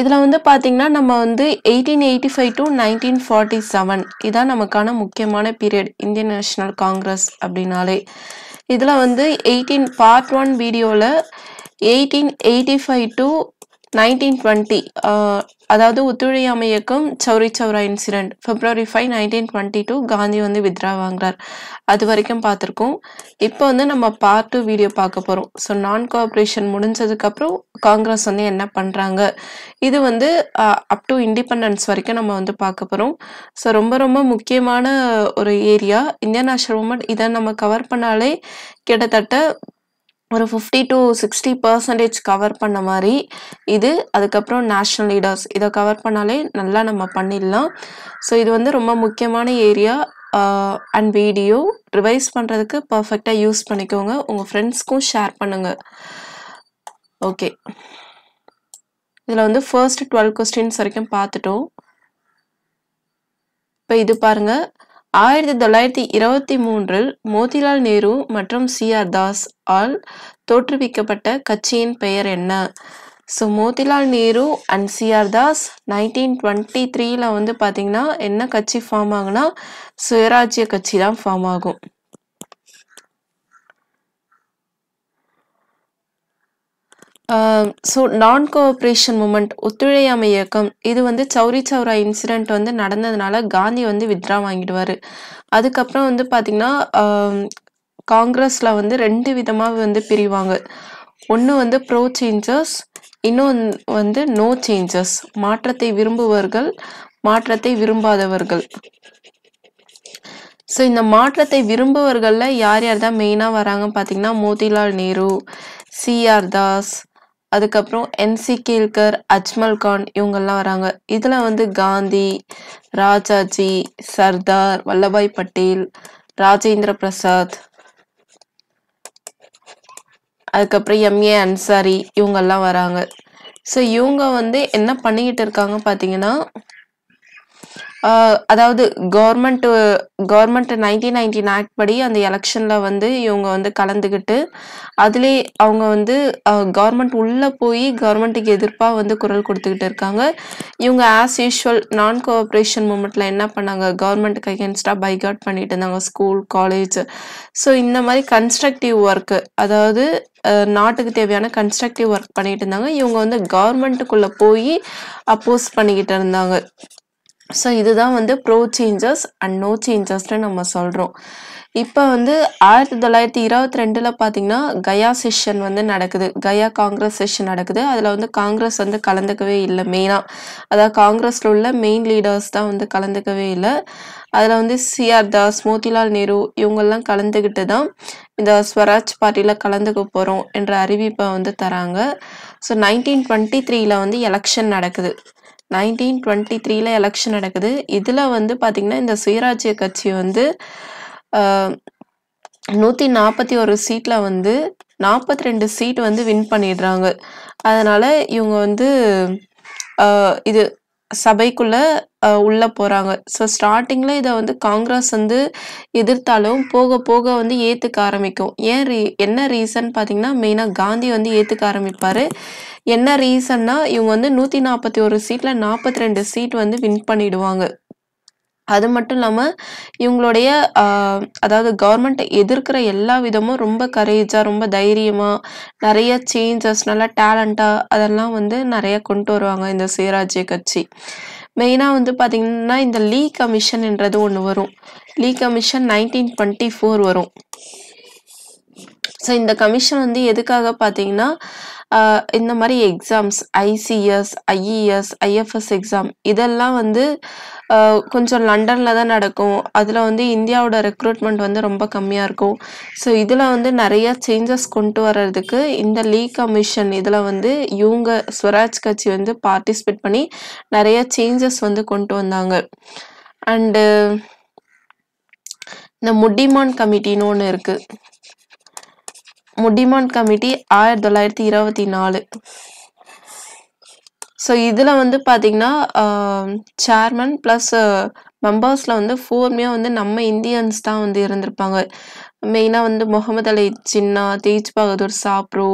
இதில் வந்து பார்த்திங்கன்னா நம்ம வந்து eighteen eighty five to nineteen forty seven இதான் நமக்கான முக்கியமான பீரியட் இந்தியன் நேஷ்னல் காங்கிரஸ் அப்படின்னாலே இதில் வந்து எயிட்டீன் பார்ட் ஒன் வீடியோவில் eighteen eighty five to nineteen twenty uh, அதாவது ஒத்துழையாமை இயக்கம் Chauri Chaura incident February five nineteen twenty two Gandhi வந்து வித்ரா வாங்குறார் அது வரைக்கும் பார்த்துருக்கோம் இப்போ வந்து நம்ம பார்ட் டூ வீடியோ பார்க்க போகிறோம் ஸோ நான் கோஆப்ரேஷன் முடிஞ்சதுக்கப்புறம் காங்கிரஸ் வந்து என்ன பண்ணுறாங்க இது வந்து அப் டு இண்டிபெண்டன்ஸ் வரைக்கும் நம்ம வந்து பார்க்க போகிறோம் ஸோ ரொம்ப ரொம்ப முக்கியமான ஒரு ஏரியா இந்தியன் நேஷனல் மூமெண்ட் இதை நம்ம கவர் பண்ணாலே கிட்டத்தட்ட ஒரு fifty to sixty percentage cover பண்ண மாதிரி இது அதுக்கப்புறம் நேஷ்னல் லீடர்ஸ் இதை கவர் பண்ணாலே நல்லா நம்ம பண்ணிடலாம் ஸோ இது வந்து ரொம்ப முக்கியமான ஏரியா அண்ட் வீடியோ ரிவைஸ் பண்ணுறதுக்கு பர்ஃபெக்டாக யூஸ் பண்ணிக்கோங்க உங்கள் ஃப்ரெண்ட்ஸ்க்கும் ஷேர் பண்ணுங்கள் ஓகே இதில் வந்து ஃபர்ஸ்ட் டுவெல் கொஸ்டின்ஸ் வரைக்கும் பார்த்துட்டோம் இப்போ இது பாருங்கள் ஆயிரத்தி தொள்ளாயிரத்தி இருபத்தி மூன்றில் மோதிலால் நேரு மற்றும் சி ஆர் தாஸ் ஆல் தோற்றுவிக்கப்பட்ட கட்சியின் பெயர் என்ன so Motilal Nehru and CR Das nineteen twenty த்ரீல வந்து பார்த்திங்கன்னா என்ன கட்சி ஃபார்ம் ஆகுனா சுயராஜ்ய கட்சி தான் ஃபார்ம் ஆகும் ஸோ நான் கோஆப்ரேஷன் மூமெண்ட் ஒத்துழையாமை இயக்கம் இது வந்து சௌரி சௌரா இன்சிடெண்ட் வந்து நடந்ததுனால காந்தி வந்து வித்ரா வாங்கிடுவார் அதுக்கப்புறம் வந்து பார்த்திங்கன்னா காங்கிரஸில் வந்து ரெண்டு விதமாக வந்து பிரிவாங்க ஒன்று வந்து ப்ரோ சேஞ்சஸ் இன்னொன்று வந்து நோ சேஞ்சஸ் மாற்றத்தை விரும்புவர்கள் மாற்றத்தை விரும்பாதவர்கள் ஸோ இந்த மாற்றத்தை விரும்புவர்களில் யார் யார் தான் மெயினாக வராங்க பார்த்தீங்கன்னா மோதிலால் நேரு சிஆர் தாஸ் அதுக்கப்புறம் என்சி கேல்கர் அஜ்மல் கான் இவங்கெல்லாம் வராங்க இதில் வந்து காந்தி ராஜாஜி சர்தார் வல்லபாய் பட்டேல் ராஜேந்திர பிரசாத் அதுக்கப்புறம் எம்ஏ அன்சாரி இவங்கெல்லாம் வராங்க ஸோ இவங்க வந்து என்ன பண்ணிக்கிட்டு இருக்காங்க பார்த்தீங்கன்னா அதாவது government government nineteen nineteen act படி அந்த எலெக்ஷனில் வந்து இவங்க வந்து கலந்துக்கிட்டு அதுலேயே அவங்க வந்து கவர்மெண்ட் உள்ளே போய் கவர்மெண்ட்டுக்கு எதிர்ப்பாக வந்து குரல் கொடுத்துக்கிட்டு இருக்காங்க இவங்க ஆஸ் யூஷுவல் நான் கோஆப்ரேஷன் மூமெண்ட்டில் என்ன பண்ணாங்க கவர்மெண்ட்டுக்கு அகேன்ஸ்டாக பைக் அவுட் பண்ணிட்டு இருந்தாங்க ஸ்கூல் காலேஜ் ஸோ இந்த மாதிரி கன்ஸ்ட்ரக்டிவ் ஒர்க்கு அதாவது நாட்டுக்கு தேவையான கன்ஸ்ட்ரக்டிவ் ஒர்க் பண்ணிட்டு இருந்தாங்க இவங்க வந்து கவர்மெண்ட்டுக்குள்ளே போய் அப்போஸ் பண்ணிக்கிட்டு இருந்தாங்க ஸோ இதுதான் வந்து ப்ரோ சேஞ்சஸ் அண்ட் நோ சேஞ்சஸ்னு நம்ம சொல்கிறோம் இப்போ வந்து ஆயிரத்தி தொள்ளாயிரத்தி இருபத்தி ரெண்டில் பார்த்தீங்கன்னா கயா செஷன் வந்து நடக்குது கயா காங்கிரஸ் செஷன் நடக்குது அதில் வந்து காங்கிரஸ் வந்து கலந்துக்கவே இல்லை மெயினாக அதாவது காங்கிரஸில் உள்ள மெயின் லீடர்ஸ் தான் வந்து கலந்துக்கவே இல்லை அதில் வந்து சிஆர் தாஸ் மோதிலால் நேரு இவங்கெல்லாம் கலந்துக்கிட்டு தான் இந்த ஸ்வராஜ் பார்ட்டியில் கலந்துக்க போகிறோம் என்ற அறிவிப்பை வந்து தராங்க ஸோ நைன்டீன் டுவெண்ட்டி த்ரீயில் வந்து எலெக்ஷன் நடக்குது நைன்டீன் டுவெண்ட்டி த்ரீல எலெக்ஷன் நடக்குது இதில் வந்து பார்த்திங்கன்னா இந்த சுயராஜ்ய கட்சி வந்து நூற்றி நாற்பத்தி ஒரு சீட்டில் வந்து நாற்பத்தி ரெண்டு சீட் வந்து வின் பண்ணிடுறாங்க அதனால் இவங்க வந்து இது சபைக்குள்ளே உள்ளே போகிறாங்க ஸோ ஸ்டார்டிங்ல இதை வந்து காங்கிரஸ் வந்து எதிர்த்தாலும் போக போக வந்து ஏற்றுக்க ஆரம்பிக்கும் ஏன் ரீ என்ன ரீசன் பார்த்தீங்கன்னா மெயினாக காந்தி வந்து ஏற்றுக்க ஆரம்பிப்பார் என்ன ரீசன்னா இவங்க வந்து நூற்றி நாற்பத்தி ஒரு சீட்டில் நாற்பத்தி ரெண்டு சீட் வந்து வின் பண்ணிடுவாங்க அது மட்டும் இல்லாமல் இவங்களுடைய அதாவது கவர்மெண்ட்டை எதிர்க்கிற எல்லா விதமும் ரொம்ப கரேஜாக ரொம்ப தைரியமாக நிறைய சேஞ்சஸ் நல்லா டேலண்ட்டாக அதெல்லாம் வந்து நிறைய கொண்டு வருவாங்க இந்த சுயராஜ்ய கட்சி மெயினாக வந்து பார்த்திங்கன்னா இந்த லீ கமிஷன்ன்றது ஒன்று வரும் Lee commission nineteen twenty four வரும் ஸோ இந்த கமிஷன் வந்து எதுக்காக பார்த்தீங்கன்னா இந்த மாதிரி exams ICS IES IFS exam இதெல்லாம் வந்து கொஞ்சம் லண்டனில் தான் நடக்கும் அதில் வந்து இந்தியாவோட ரெக்ரூட்மெண்ட் வந்து ரொம்ப கம்மியாக இருக்கும் ஸோ இதில் வந்து நிறையா சேஞ்சஸ் கொண்டு வர்றதுக்கு இந்த லீக் கமிஷன் இதில் வந்து இவங்க ஸ்வராஜ் கட்சி வந்து பார்ட்டிசிபேட் பண்ணி நிறைய சேஞ்சஸ் வந்து கொண்டு வந்தாங்க அண்டு இந்த முடிமான் கமிட்டின்னு ஒன்று இருக்குது முடிமான் கமிட்டி ஆயிரத்தி தொள்ளாயிரத்தி இருபத்தி நாலு ஸோ இதில் வந்து பார்த்தீங்கன்னா சேர்மன் ப்ளஸ் மெம்பர்ஸில் வந்து ஃபோர்மே வந்து நம்ம இந்தியன்ஸ் தான் வந்து இருந்திருப்பாங்க மெயினாக வந்து முகமது அலி ஜின்னா தேஜ் பகதூர் சாப்ரோ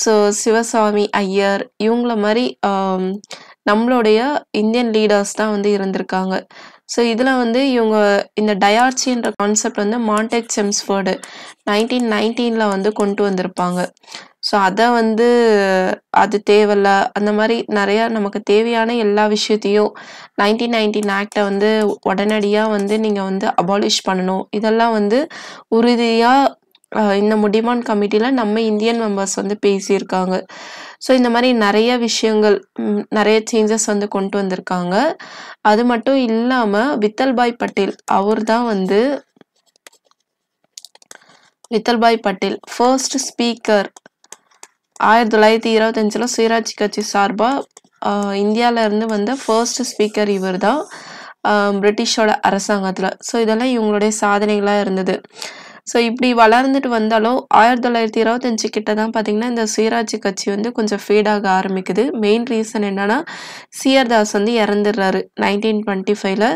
ஸோ சிவசாமி ஐயர் இவங்கள மாதிரி நம்மளுடைய இந்தியன் லீடர்ஸ் தான் வந்து இருந்திருக்காங்க ஸோ இதில் வந்து இவங்க இந்த டயார்ச்சின்ற கான்செப்ட் வந்து மாண்டெக் செம்ஸ்ஃபோர்டு நைன்டீன் நைன்டீனில் வந்து கொண்டு வந்திருப்பாங்க ஸோ அதை வந்து அது தேவையில்ல அந்த மாதிரி நிறையா நமக்கு தேவையான எல்லா விஷயத்தையும் நைன்டீன் நைன்டீன் ஆக்டை வந்து உடனடியாக வந்து நீங்கள் வந்து அபாலிஷ் பண்ணணும் இதெல்லாம் வந்து உறுதியாக இந்த முடிமான் கமிட்டியில் நம்ம இந்தியன் மெம்பர்ஸ் வந்து பேசியிருக்காங்க ஸோ இந்த மாதிரி நிறைய விஷயங்கள் நிறைய சேஞ்சஸ் வந்து கொண்டு வந்திருக்காங்க அது மட்டும் இல்லாமல் வித்தல்பாய் பட்டேல் அவர் தான் வந்து வித்தல்பாய் பட்டேல் ஃபர்ஸ்ட் ஸ்பீக்கர் ஆயிரத்தி தொள்ளாயிரத்தி இருபத்தஞ்சில் சுயராட்சி கட்சி சார்பாக இந்தியாவிலேருந்து வந்த ஃபர்ஸ்ட் ஸ்பீக்கர் இவர் தான் பிரிட்டிஷோட அரசாங்கத்தில் ஸோ இதெல்லாம் இவங்களுடைய சாதனைகளாக இருந்தது ஸோ இப்படி வளர்ந்துட்டு வந்தாலும் ஆயிரத்தி தொள்ளாயிரத்தி இருபத்தஞ்சு கிட்ட தான் பார்த்திங்கன்னா இந்த சுயராட்சி கட்சி வந்து கொஞ்சம் ஃபேடாக ஆரம்பிக்குது மெயின் ரீசன் என்னென்னா சிஆர்தாஸ் வந்து இறந்துடுறாரு நைன்டீன் டுவெண்ட்டி ஃபைவ்ல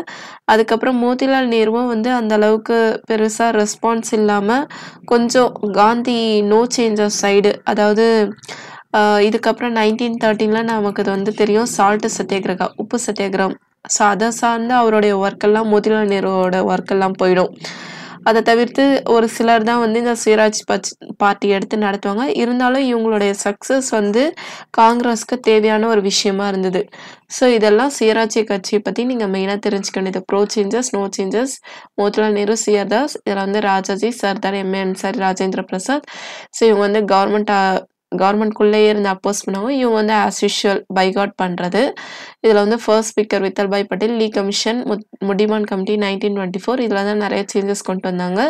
அதுக்கப்புறம் மோதிலால் நேருவும் வந்து அந்த அளவுக்கு பெருசாக ரெஸ்பான்ஸ் இல்லாமல் கொஞ்சம் Gandhi no change of side அதாவது இதுக்கப்புறம் நைன்டீன் தேர்ட்டின்லாம் நமக்கு அது வந்து தெரியும் சால்ட்டு சத்தியாகிரகா உப்பு சத்தியாகிரகம் ஸோ அதை சார்ந்து அவருடைய ஒர்க்கெல்லாம் மோதிலால் நேருவோட ஒர்க்கெல்லாம் போயிடும் அதை தவிர்த்து ஒரு சிலர் தான் வந்து இந்த சுயராஜ் பார்ட்டி எடுத்து நடத்துவாங்க இருந்தாலும் இவங்களுடைய சக்ஸஸ் வந்து காங்கிரஸ்க்கு தேவையான ஒரு விஷயமா இருந்தது ஸோ இதெல்லாம் சுயராட்சி கட்சியை பற்றி நீங்கள் மெயினாக தெரிஞ்சுக்கணும் இது pro changes no changes Motilal Nehru CR Das இதில் வந்து ராஜாஜி சர்தார் எம்ஏ அன்சாரி ராஜேந்திர பிரசாத் ஸோ இவங்க வந்து கவர்மெண்ட் குள்ளேயே இருந்து அப்போஸ் பண்ணவும் இவங்க வந்து ஆஸ் யூஷுவல் பைகாட் பண்ணுறது இதில் வந்து first speaker Vithalbhai Patel Lee commission Muddiman committee nineteen twenty four இதில் தான் நிறைய சேஞ்சஸ் கொண்டு வந்தாங்க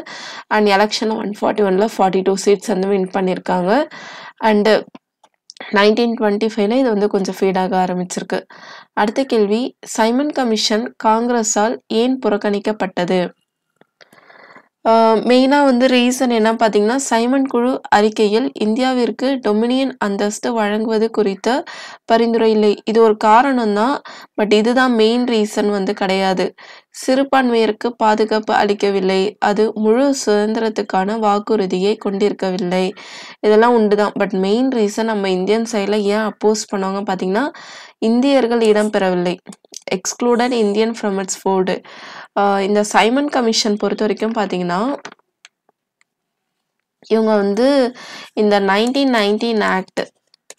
அண்ட் எலெக்ஷன் ஒன் ஃபார்ட்டி ஒனில் ஃபார்ட்டி டூ சீட்ஸ் வந்து வின் பண்ணியிருக்காங்க அண்டு நைன்டீன் டுவெண்ட்டி ஃபைவ்ல இது வந்து கொஞ்சம் ஃபீடாக ஆரம்பிச்சிருக்கு அடுத்த கேள்வி சைமன் கமிஷன் காங்கிரஸால் ஏன் புறக்கணிக்கப்பட்டது மெயினாக வந்து ரீசன் என்ன பார்த்தீங்கன்னா சைமன் குழு அறிக்கையில் இந்தியாவிற்கு டொமினியன் அந்தஸ்து வழங்குவது குறித்த பரிந்துரை இல்லை இது ஒரு காரணம் தான் பட் இதுதான் மெயின் ரீசன் வந்து கிடையாது சிறுபான்மையருக்கு பாதுகாப்பு அளிக்கவில்லை அது முழு சுதந்திரத்துக்கான வாக்குறுதியை கொண்டிருக்கவில்லை இதெல்லாம் உண்டு தான் பட் மெயின் ரீசன் நம்ம இந்தியன் சைடில் ஏன் அப்போஸ் பண்ணுவாங்க பார்த்தீங்கன்னா இந்தியர்கள் இடம்பெறவில்லை excluded Indian from its fold இந்த சைமன் கமிஷன் பொறுத்த வரைக்கும் பார்த்தீங்கன்னா இவங்க வந்து இந்த நைன்டீன் நைன்டீன் ஆக்ட்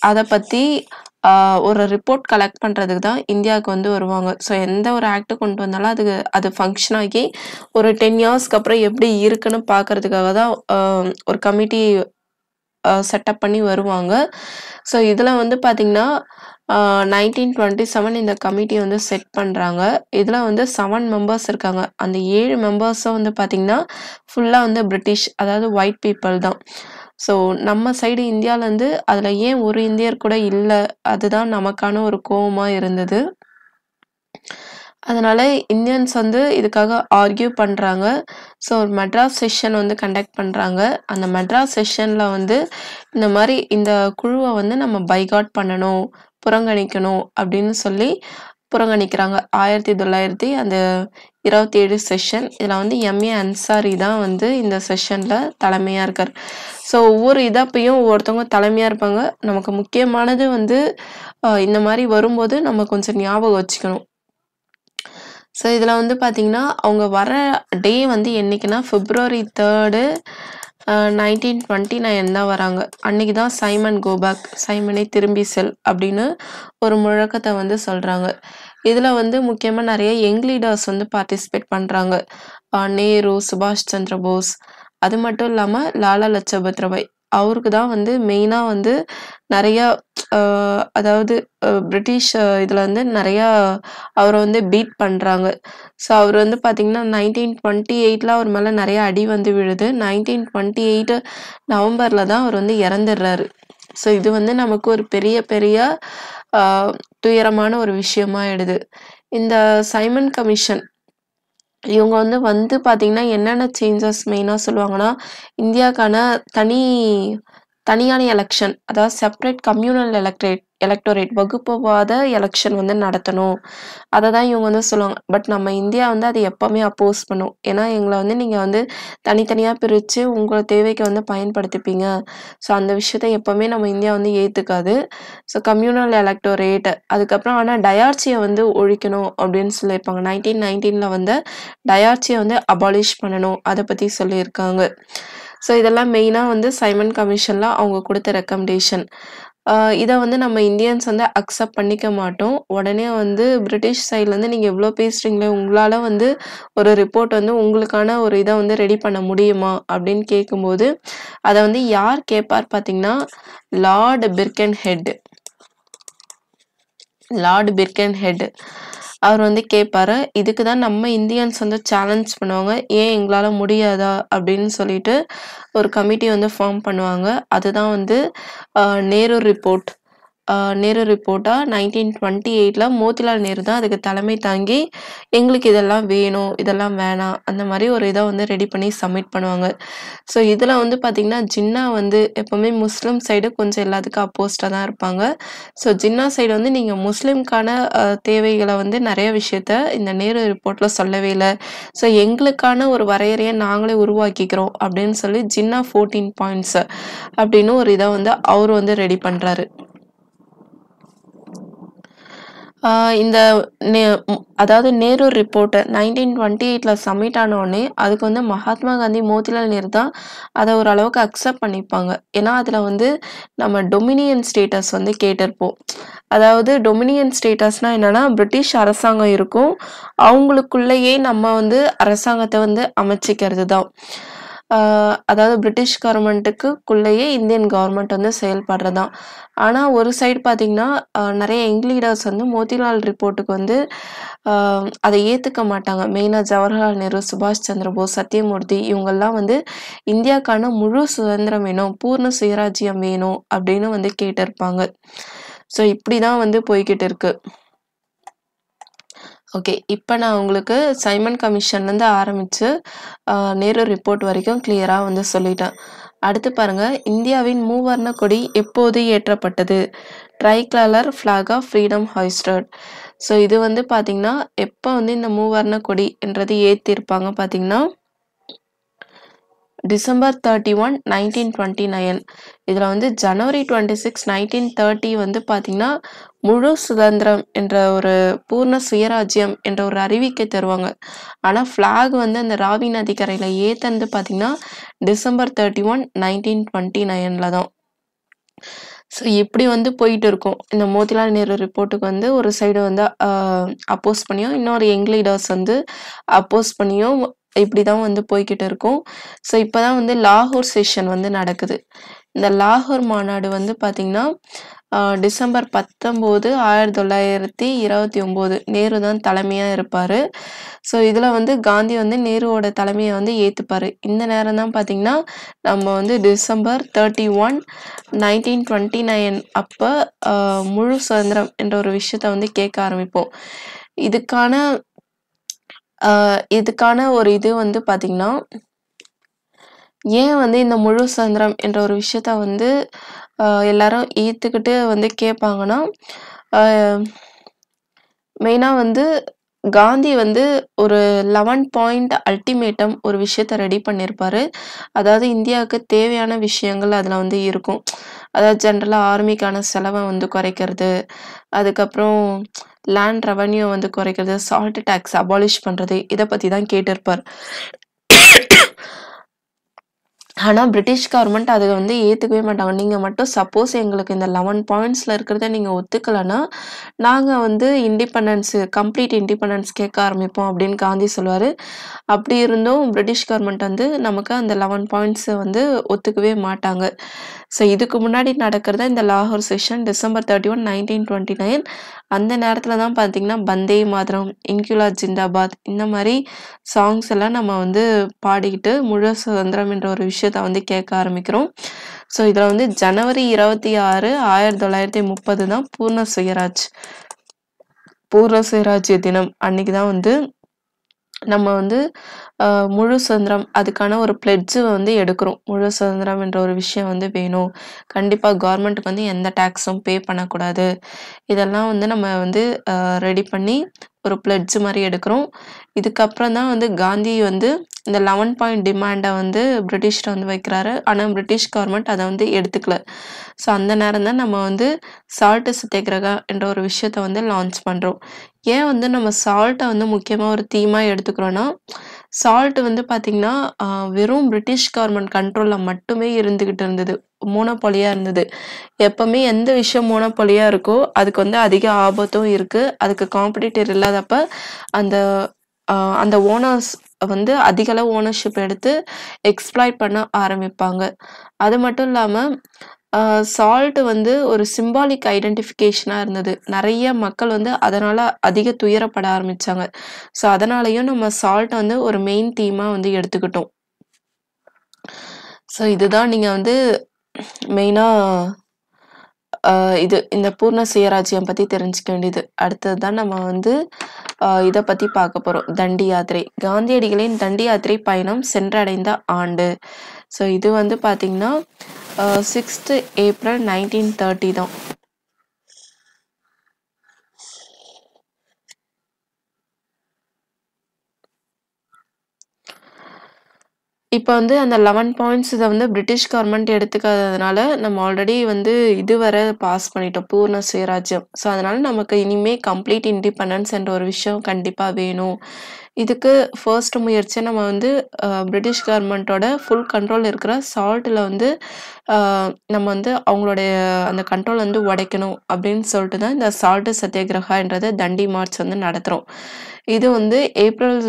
அதை பற்றி ஒரு ரிப்போர்ட் கலெக்ட் பண்ணுறதுக்கு தான் இந்தியாவுக்கு வந்து வருவாங்க ஸோ எந்த ஒரு ஆக்ட்டு கொண்டு வந்தாலும் அதுக்கு அது ஃபங்க்ஷன் ஆகி ஒரு டென் இயர்ஸ்க்கு அப்புறம் எப்படி இருக்குன்னு பார்க்கறதுக்காக தான் ஒரு கமிட்டி செட்டப் பண்ணி வருவாங்க ஸோ இதில் வந்து பார்த்திங்கன்னா நைன்டீன் டுவெண்ட்டி செவன் இந்த கமிட்டி வந்து செட் பண்ணுறாங்க இதில் வந்து செவன் மெம்பர்ஸ் இருக்காங்க அந்த ஏழு மெம்பர்ஸும் வந்து பார்த்திங்கன்னா ஃபுல்லாக வந்து பிரிட்டிஷ் அதாவது ஒயிட் பீப்புள் தான் ஸோ நம்ம சைடு இந்தியாவிலேருந்து அதில் ஏன் ஒரு இந்தியர் கூட இல்லை அதுதான் நமக்கான ஒரு கோபமாக இருந்தது அதனால் இந்தியன்ஸ் வந்து இதுக்காக ஆர்கியூ பண்ணுறாங்க ஸோ ஒரு மெட்ராஸ் செஷன் வந்து கண்டக்ட் பண்ணுறாங்க அந்த மெட்ராஸ் செஷனில் வந்து இந்த மாதிரி இந்த குழுவை வந்து நம்ம பைகாட் பண்ணணும் புறங்கணிக்கணும் அப்படின்னு சொல்லி புறங்கணிக்கிறாங்க ஆயிரத்தி தொள்ளாயிரத்தி அந்த இருபத்தி ஏழு செஷன் இதில் வந்து எம்ஏ அன்சாரி தான் வந்து இந்த செஷனில் தலைமையாக இருக்கார் ஸோ ஒவ்வொரு இதப்பையும் ஒவ்வொருத்தவங்க தலைமையாக இருப்பாங்க நமக்கு முக்கியமானது வந்து இந்த மாதிரி வரும்போது நம்ம கொஞ்சம் ஞாபகம் வச்சுக்கணும் ஸோ இதில் வந்து பார்த்திங்கன்னா அவங்க வர டே வந்து என்றைக்குன்னா February third nineteen twenty nine தான் வராங்க அன்னைக்கு தான் சைமன் கோபேக் சைமனை திரும்பி செல் அப்படின்னு ஒரு முழக்கத்தை வந்து சொல்கிறாங்க இதில் வந்து முக்கியமாக நிறைய யங் லீடர்ஸ் வந்து பார்ட்டிசிபேட் பண்ணுறாங்க நேரு சுபாஷ் சந்திர போஸ் அது மட்டும் இல்லாமல் லாலா லட்சபத்ரபாய் அவருக்கு தான் வந்து மெயினாக வந்து நிறையா அதாவது பிரிட்டிஷ் இதில் வந்து நிறையா அவரை வந்து பீட் பண்ணுறாங்க ஸோ அவர் வந்து பார்த்திங்கன்னா நைன்டீன் டுவெண்ட்டி எயிட்டில் அவர் மேலே நிறைய அடி வந்து விழுது நைன்டீன் டுவெண்ட்டி எயிட்டு நவம்பரில் தான் அவர் வந்து இறந்துடுறாரு ஸோ இது வந்து நமக்கு ஒரு பெரிய பெரிய துயரமான ஒரு விஷயமா இந்த சைமன் கமிஷன் இவங்க வந்து வந்து பார்த்திங்கன்னா என்னென்ன சேஞ்சஸ் மெயினாக சொல்லுவாங்கன்னா இந்தியாவுக்கான தனி தனியான எலெக்ஷன் அதாவது செப்பரேட் கம்யூனல் எலக்ட்ரேட் எலக்டோரேட் வகுப்புவாத எலெக்ஷன் வந்து நடத்தணும் அதை தான் இவங்க வந்து சொல்லுவாங்க பட் நம்ம இந்தியா வந்து அதை எப்போவுமே அப்போஸ் பண்ணும் ஏன்னா எங்களை வந்து நீங்கள் வந்து தனித்தனியாக பிரித்து உங்களோட தேவைக்கு வந்து பயன்படுத்திப்பீங்க ஸோ அந்த விஷயத்த எப்போவுமே நம்ம இந்தியா வந்து ஏற்றுக்காது ஸோ கம்யூனல் எலக்டோரேட் அதுக்கப்புறம் ஆனால் டயார்ச்சியை வந்து ஒழிக்கணும் அப்படின்னு சொல்லியிருப்பாங்க நைன்டீன் நைன்டீனில் வந்து டயார்ச்சியை வந்து அபாலிஷ் பண்ணணும் அதை பற்றி சொல்லியிருக்காங்க ஸோ இதெல்லாம் மெயினாக வந்து சைமன் கமிஷனில் அவங்க கொடுத்த ரெக்கமெண்டேஷன் இதை வந்து நம்ம இந்தியன்ஸ் வந்து அக்செப்ட் பண்ணிக்க மாட்டோம் உடனே வந்து பிரிட்டிஷ் சைட்லேருந்து நீங்கள் எவ்வளோ பேசுகிறீங்களே உங்களால் வந்து ஒரு ரிப்போர்ட் வந்து உங்களுக்கான ஒரு இதை வந்து ரெடி பண்ண முடியுமா அப்படின்னு கேட்கும்போது அதை வந்து யார் கேட்பார் பார்த்தீங்கன்னா Lord Birkenhead Lord Birkenhead அவர் வந்து கேட்பாரு இதுக்கு தான் நம்ம இந்தியன்ஸ் வந்து சேலஞ்ச் பண்ணுவாங்க ஏன் எங்களால் முடியாதா அப்படின்னு சொல்லிட்டு ஒரு கமிட்டி வந்து ஃபார்ம் பண்ணுவாங்க அதுதான் வந்து நேரு ரிப்போர்ட் நேரு ரிப்போர்ட்டாக நைன்டீன் டுவெண்ட்டி எயிட்டில் மோதிலால் நேரு தான் அதுக்கு தலைமை தாங்கி எங்களுக்கு இதெல்லாம் வேணும் இதெல்லாம் வேணாம் அந்த மாதிரி ஒரு இதை வந்து ரெடி பண்ணி சப்மிட் பண்ணுவாங்க ஸோ இதில் வந்து பார்த்திங்கன்னா ஜின்னா வந்து எப்போவுமே முஸ்லீம் சைடு கொஞ்சம் எல்லாத்துக்கும் அப்போஸ்டாக தான் இருப்பாங்க ஸோ ஜின்னா சைடு வந்து நீங்கள் முஸ்லீம்கான தேவைகளை வந்து நிறைய விஷயத்த இந்த நேரு ரிப்போர்ட்டில் சொல்லவே இல்லை ஸோ எங்களுக்கான ஒரு வரையறையை நாங்களே உருவாக்கிக்கிறோம் அப்படின்னு சொல்லி ஜின்னா ஃபோர்டீன் பாயிண்ட்ஸ் அப்படின்னு ஒரு இதை வந்து அவர் வந்து ரெடி பண்ணுறாரு இந்த நே அதாவது நேரு ரிப்போர்ட்டை நைன்டீன் டுவெண்ட்டி எயிட்டில் சப்மிட் ஆனோடனே அதுக்கு வந்து மகாத்மா காந்தி மோதிலால் நேரு தான் அதை ஓரளவுக்கு அக்செப்ட் பண்ணிப்பாங்க ஏன்னா அதில் வந்து நம்ம டொமினியன் ஸ்டேட்டஸ் வந்து கேட்டிருப்போம் அதாவது டொமினியன் ஸ்டேட்டஸ்னால் என்னென்னா பிரிட்டிஷ் அரசாங்கம் இருக்கும் அவங்களுக்குள்ளேயே நம்ம வந்து அரசாங்கத்தை வந்து அமைச்சிக்கிறது தான் அதாவது பிரிட்டிஷ் கவர்மெண்ட்டுக்குள்ளேயே இந்தியன் கவர்மெண்ட் வந்து செயல்படுறதான் ஆனால் ஒரு சைடு பார்த்திங்கன்னா நிறைய யங் லீடர்ஸ் வந்து மோதிலால் ரிப்போர்ட்டுக்கு வந்து அதை ஏற்றுக்க மாட்டாங்க மெயினாக ஜவஹர்லால் நேரு சுபாஷ் சந்திர போஸ் சத்யமூர்த்தி இவங்கெல்லாம் வந்து இந்தியாவுக்கான முழு சுதந்திரம் வேணும் பூர்ண சுயராஜ்யம் வேணும் அப்படின்னு வந்து கேட்டிருப்பாங்க ஸோ இப்படி தான் வந்து போய்கிட்டு இருக்குது ஓகே இப்போ நான் உங்களுக்கு சைமன் கமிஷன்லேருந்து ஆரம்பித்து நேரு ரிப்போர்ட் வரைக்கும் கிளியராக வந்து சொல்லிட்டேன் அடுத்து பாருங்கள் இந்தியாவின் மூவர்ண கொடி எப்போது ஏற்றப்பட்டது tricolour flag of freedom hoisted so இது வந்து பார்த்திங்கன்னா எப்போ வந்து இந்த மூவர்ண கொடி என்றது ஏற்றிருப்பாங்க பார்த்திங்கன்னா December thirty one nineteen twenty nine இதில் வந்து January twenty six nineteen thirty வந்து பார்த்திங்கன்னா முழு சுதந்திரம் என்ற ஒரு பூர்ண சுயராஜ்யம் என்ற ஒரு அறிவிக்கை தருவாங்க ஆனால் ஃப்ளாக் வந்து அந்த ராவி நதிக்கரையில் ஏற்றந்து பார்த்திங்கன்னா December thirty one nineteen twenty நைனில் தான் ஸோ இப்படி வந்து போயிட்டு இருக்கும் இந்த மோதிலால் நேரு ரிப்போர்ட்டுக்கு வந்து ஒரு சைடு வந்து அப்போஸ் பண்ணியும் இன்னொரு யங் லீடர்ஸ் வந்து அப்போஸ் பண்ணியும் இப்படி தான் வந்து போய்கிட்டு இருக்கும் ஸோ இப்போ தான் வந்து லாகூர் செஷன் வந்து நடக்குது இந்த லாகூர் மாநாடு வந்து பார்த்திங்கன்னா டிசம்பர் பத்தொம்போது ஆயிரத்தி தொள்ளாயிரத்தி இருபத்தி ஒம்போது நேரு தான் தலைமையாக இருப்பார் ஸோ இதில் வந்து காந்தி வந்து நேருவோட தலைமையை வந்து ஏற்றுப்பார் இந்த நேரம் தான் பார்த்திங்கன்னா நம்ம வந்து December thirty one nineteen twenty nine அப்போ முழு சுதந்திரம் என்ற ஒரு விஷயத்த வந்து கேட்க ஆரம்பிப்போம் இதுக்கான இதுக்கான ஒரு இது வந்து பார்த்திங்கன்னா ஏன் வந்து இந்த முழு சுதந்திரம் என்ற ஒரு விஷயத்த வந்து எல்லாரும் ஈர்த்துக்கிட்டு வந்து கேட்பாங்கன்னா மெயினாக வந்து காந்தி வந்து ஒரு லெவன் பாயிண்ட் அல்டிமேட்டம் ஒரு விஷயத்த ரெடி பண்ணியிருப்பாரு அதாவது இந்தியாவுக்கு தேவையான விஷயங்கள் அதில் வந்து இருக்கும் அதாவது ஜென்ரலாக ஆர்மிக்கான செலவை வந்து குறைக்கிறது அதுக்கப்புறம் லேண்ட் ரெவன்யூ வந்து குறைக்கிறது சால்ட் டேக்ஸ் அபாலிஷ் பண்ணுறது இதை பற்றி தான் கேட்டிருப்பார் ஆனால் பிரிட்டிஷ் கவர்மெண்ட் அதை வந்து ஏற்றுக்கவே மாட்டாங்க நீங்கள் மட்டும் சப்போஸ் எங்களுக்கு இந்த லெவன் பாயிண்ட்ஸில் இருக்கிறத நீங்கள் ஒத்துக்கலைன்னா நாங்கள் வந்து இண்டிபெண்டன்ஸு கம்ப்ளீட் இண்டிபெண்டன்ஸ் கேட்க ஆரம்பிப்போம் அப்படின்னு காந்தி சொல்லுவார் அப்படி இருந்தும் பிரிட்டிஷ் கவர்மெண்ட் வந்து நமக்கு அந்த லெவன் பாயிண்ட்ஸை வந்து ஒத்துக்கவே மாட்டாங்க ஸோ இதுக்கு முன்னாடி நடக்கிறத இந்த லாகூர் session December thirty one nineteen twenty nine அந்த நேரத்தில் தான் பார்த்திங்கன்னா பந்தே மாதிரம் இன்குலா ஜிந்தாபாத் இந்த மாதிரி சாங்ஸ் எல்லாம் நம்ம வந்து பாடிக்கிட்டு முழு சுதந்திரம் என்ற ஒரு விஷயத்த வந்து கேட்க ஆரம்பிக்கிறோம் ஸோ இதில் வந்து ஜனவரி இருபத்தி ஆறு ஆயிரத்தி தொள்ளாயிரத்தி முப்பது தான் பூர்ண சுயராஜ் பூர்ண சுயராஜ்ய தினம் அன்னைக்கு தான் வந்து நம்ம வந்து முழு சுதந்திரம் அதுக்கான ஒரு பிளட்ஜு வந்து எடுக்கிறோம் முழு சுதந்திரம் என்ற ஒரு விஷயம் வந்து வேணும் கண்டிப்பாக கவர்மெண்ட்டுக்கு வந்து எந்த டேக்ஸும் பே பண்ணக்கூடாது இதெல்லாம் வந்து நம்ம வந்து ரெடி பண்ணி ஒரு பிளட்ஜ் மாதிரி எடுக்கிறோம் இதுக்கப்புறம் தான் வந்து காந்தி வந்து இந்த லெவன் பாயிண்ட் டிமாண்டை வந்து பிரிட்டிஷில் வந்து வைக்கிறாரு ஆனால் பிரிட்டிஷ் கவர்மெண்ட் அதை வந்து எடுத்துக்கல ஸோ அந்த நேரம் தான் நம்ம வந்து சால்ட்டு சத்தியாகிரகா என்ற ஒரு விஷயத்த வந்து லான்ச் பண்ணுறோம் ஏன் வந்து நம்ம சால்ட்டை வந்து முக்கியமாக ஒரு தீமாக எடுத்துக்கிறோன்னா சால்ட் வந்து பார்த்திங்கன்னா வெறும் பிரிட்டிஷ் கவர்மெண்ட் கண்ட்ரோலில் மட்டுமே இருந்துக்கிட்டு இருந்தது மூனப்பொழியாக இருந்தது எப்பவுமே எந்த விஷயம் மூனப்பொழியாக இருக்கோ அதுக்கு வந்து அதிக ஆபத்தும் இருக்குது அதுக்கு காம்படிட்டர் இல்லாதப்ப அந்த அந்த ஓனர்ஸ் வந்து அதிகளவு ஓனர்ஷிப் எடுத்து எக்ஸ்ப்ளாய்ட் பண்ண ஆரம்பிப்பாங்க அது மட்டும் இல்லாமல் சால்ட் வந்து ஒரு சிம்பாலிக் ஐடென்டிஃபிகேஷனாக இருந்தது நிறைய மக்கள் வந்து அதனால் அதிக துயரப்பட ஆரம்பித்தாங்க ஸோ அதனாலையும் நம்ம சால்ட்டை வந்து ஒரு மெயின் தீமாக வந்து எடுத்துக்கிட்டோம் ஸோ இதுதான் நீங்கள் வந்து மெயினாக இது இந்த பூர்ண சுயராஜ்யம் பற்றி தெரிஞ்சுக்க வேண்டியது. அடுத்தது தான் நம்ம வந்து இதை பற்றி பார்க்க போகிறோம் தண்டி யாத்திரை. காந்தியடிகளின் தண்டி யாத்திரை பயணம் சென்றடைந்த ஆண்டு. ஸோ இது வந்து பார்த்திங்கன்னா சிக்ஸ்த்து ஏப்ரல் நைன்டீன் தேர்ட்டி தான். இப்போ வந்து அந்த லெவன் பாயிண்ட்ஸ் இதை வந்து பிரிட்டிஷ் கவர்மெண்ட் எடுத்துக்காததுனால நம்ம ஆல்ரெடி வந்து இதுவரை பாஸ் பண்ணிட்டோம் பூர்ண சுயராஜ்யம் ஸோ அதனால் நமக்கு இனிமேல் கம்ப்ளீட் இண்டிபெண்டன்ஸ் என்ற ஒரு விஷயம் கண்டிப்பாக வேணும் இதுக்கு ஃபர்ஸ்ட் முயற்சி நம்ம வந்து பிரிட்டிஷ் கவர்மெண்ட்டோட ஃபுல் கண்ட்ரோல் இருக்கிற சால்ட்டில் வந்து நம்ம வந்து அவங்களுடைய அந்த கண்ட்ரோல் வந்து உடைக்கணும் அப்படின்னு சொல்லிட்டு தான் இந்த சால்ட்டு சத்தியாகிரகான்றது தண்டி மார்ச் வந்து நடத்துகிறோம் இது வந்து ஏப்ரல்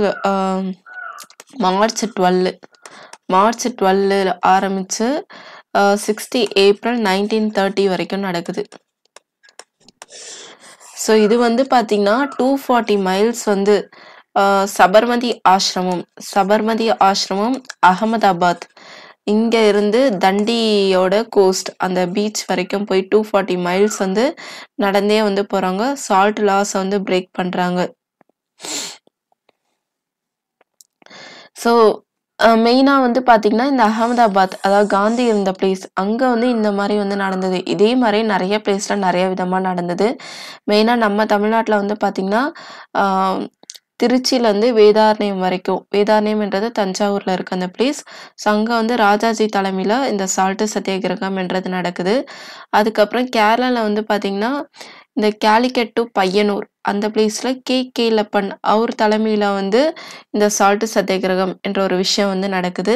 மார்ச் டுவெல்லு மார்ச் டுவெல்லில் ஆரம்பித்து சிக்ஸ்டி ஏப்ரல் நைன்டீன் தேர்ட்டி வரைக்கும் நடக்குது ஸோ இது வந்து பார்த்தீங்கன்னா டூ ஃபார்ட்டி மைல்ஸ் வந்து சபர்மதி ஆசிரமம் சபர்மதி ஆசிரமம் அகமதாபாத் இங்கே இருந்து தண்டியோட கோஸ்ட் அந்த பீச் வரைக்கும் போய் டூ ஃபார்ட்டி மைல்ஸ் வந்து நடந்தே வந்து போகிறாங்க சால்ட் லாஸை வந்து பிரேக் பண்ணுறாங்க ஸோ மெயினாக வந்து பார்த்திங்கன்னா இந்த அகமதாபாத் அதாவது காந்தி இருந்த பிளேஸ் அங்கே வந்து இந்த மாதிரி வந்து நடந்தது இதே மாதிரி நிறைய பிளேஸில் நிறைய விதமாக நடந்தது மெயினாக நம்ம தமிழ்நாட்டில் வந்து பார்த்திங்கன்னா திருச்சியிலேருந்து வேதாரணயம் வரைக்கும் என்றது தஞ்சாவூரில் இருக்க அந்த பிளேஸ் ஸோ அங்கே வந்து ராஜாஜி தலைமையில் இந்த சால்ட்டு சத்தியாகிரகம் என்றது நடக்குது அதுக்கப்புறம் கேரளாவில் வந்து பார்த்திங்கன்னா இந்த கேலிக்கட் டு பையனூர் அந்த பிளேஸில் கே கே லப்பன் அவர் தலைமையில் வந்து இந்த சால்ட்டு சத்தியகிரகம் என்ற ஒரு விஷயம் வந்து நடக்குது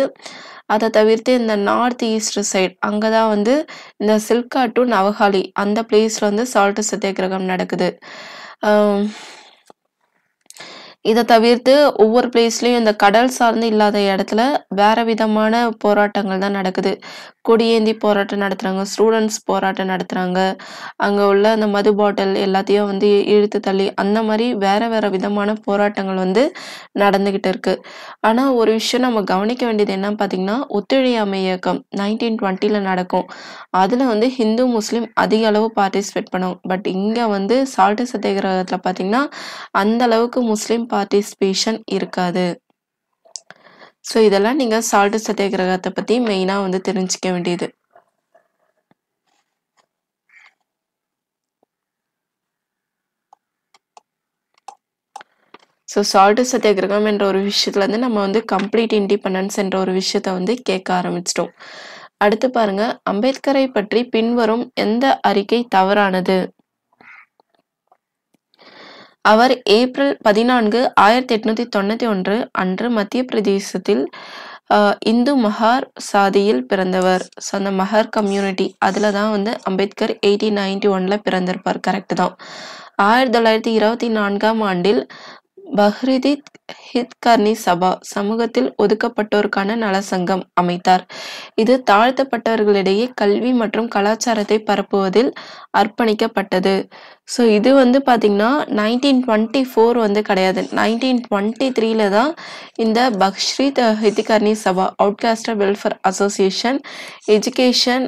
அதை தவிர்த்து இந்த நார்த் ஈஸ்ட் சைட் அங்கே தான் வந்து இந்த சில்கா டு நவஹாலி அந்த பிளேஸில் வந்து சால்ட்டு சத்தியாகிரகம் நடக்குது இதை தவிர்த்து ஒவ்வொரு பிளேஸ்லேயும் இந்த கடல் சார்ந்து இல்லாத இடத்துல வேறு விதமான போராட்டங்கள் தான் நடக்குது கொடியேந்தி போராட்டம் நடத்துகிறாங்க ஸ்டூடெண்ட்ஸ் போராட்டம் நடத்துகிறாங்க அங்கே உள்ள அந்த மது பாட்டில் எல்லாத்தையும் வந்து இழுத்து தள்ளி அந்த மாதிரி வேறு வேறு விதமான போராட்டங்கள் வந்து நடந்துக்கிட்டு இருக்குது ஆனால் ஒரு விஷயம் நம்ம கவனிக்க வேண்டியது என்னன்னு பார்த்தீங்கன்னா ஒத்துழையாமை இயக்கம் நைன்டீன் டுவெண்ட்டியில் நடக்கும் அதில் வந்து ஹிந்து முஸ்லீம் அதிக அளவு பார்ட்டிசிபேட் பண்ணும் பட் இங்கே வந்து சால்ட்டு சத்தியாகிரகத்தில் பார்த்திங்கன்னா அந்த அளவுக்கு முஸ்லீம் பார்ட்டிசிபேஷன் இருக்காது ஸோ இதெல்லாம் நீங்கள் சால்ட் சத்தியாகிரகத்தை பற்றி மெயினாக வந்து தெரிஞ்சிக்க வேண்டியது ஸோ சால்ட் சத்தியாகிரகம் என்ற ஒரு விஷயத்துலேருந்து நம்ம வந்து கம்ப்ளீட் இண்டிபெண்டன்ஸ் என்ற ஒரு விஷயத்த வந்து கேட்க ஆரம்பிச்சிட்டோம் அடுத்து பாருங்க அம்பேத்கரை பற்றி பின்வரும் எந்த அறிக்கை தவறானது அவர் ஏப்ரல் பதினான்கு ஆயிரத்தி எட்நூத்தி தொண்ணூத்தி ஒன்று அன்று மத்திய பிரதேசத்தில் இந்து மஹார் சாதியில் பிறந்தவர் ஸோ அந்த மஹார் கம்யூனிட்டி அதில் தான் வந்து அம்பேத்கர் எயிட்டீன் நைன்டி ஒனில் பிறந்திருப்பார் கரெக்டு தான் ஆயிரத்தி தொள்ளாயிரத்தி இருபத்தி நான்காம் ஆண்டில் பஹ்ரிதி ஹித்கர்னி சபா சமூகத்தில் ஒதுக்கப்பட்டோருக்கான நலசங்கம் அமைத்தார் இது தாழ்த்தப்பட்டவர்களிடையே கல்வி மற்றும் கலாச்சாரத்தை பரப்புவதில் அர்ப்பணிக்கப்பட்டது ஸோ இது வந்து பார்த்திங்கன்னா நைன்டீன் டுவெண்ட்டி ஃபோர் வந்து கிடையாது நைன்டீன் டுவெண்ட்டி த்ரீல தான் இந்த Bahishkrit Hitakarini Sabha outcastes welfare association education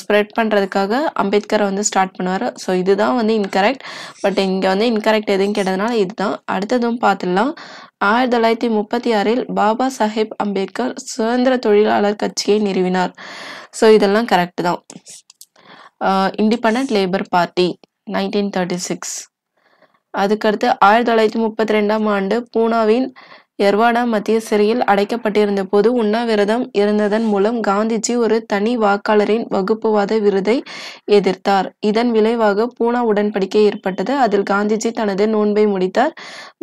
spread பண்ணுறதுக்காக அம்பேத்கரை வந்து ஸ்டார்ட் பண்ணுவார் ஸோ இதுதான் வந்து இன்கரெக்ட் பட் இங்கே வந்து இன்கரெக்ட் எதுவும் கேட்டதுனால இதுதான் அடுத்ததும் பார்த்துடலாம் ஆயிரத்தி தொள்ளாயிரத்தி முப்பத்தி ஆறில் பாபா சாஹேப் அம்பேத்கர் சுதந்திர தொழிலாளர் கட்சியை நிறுவினார் ஸோ இதெல்லாம் கரெக்டு தான் independent labour party nineteen thirty six அதுக்கடுத்து ஆயிரத்தி தொள்ளாயிரத்தி முப்பத்தி ரெண்டாம் ஆண்டு பூனாவின் எர்வாடா மத்திய சிறையில் அடைக்கப்பட்டிருந்த போது உண்ணாவிரதம் இருந்ததன் மூலம் காந்திஜி ஒரு தனி வாக்காளரின் வகுப்புவாத விருதை எதிர்த்தார் இதன் விளைவாக பூனா உடன்படிக்கை ஏற்பட்டது அதில் காந்திஜி தனது நோன்பை முடித்தார்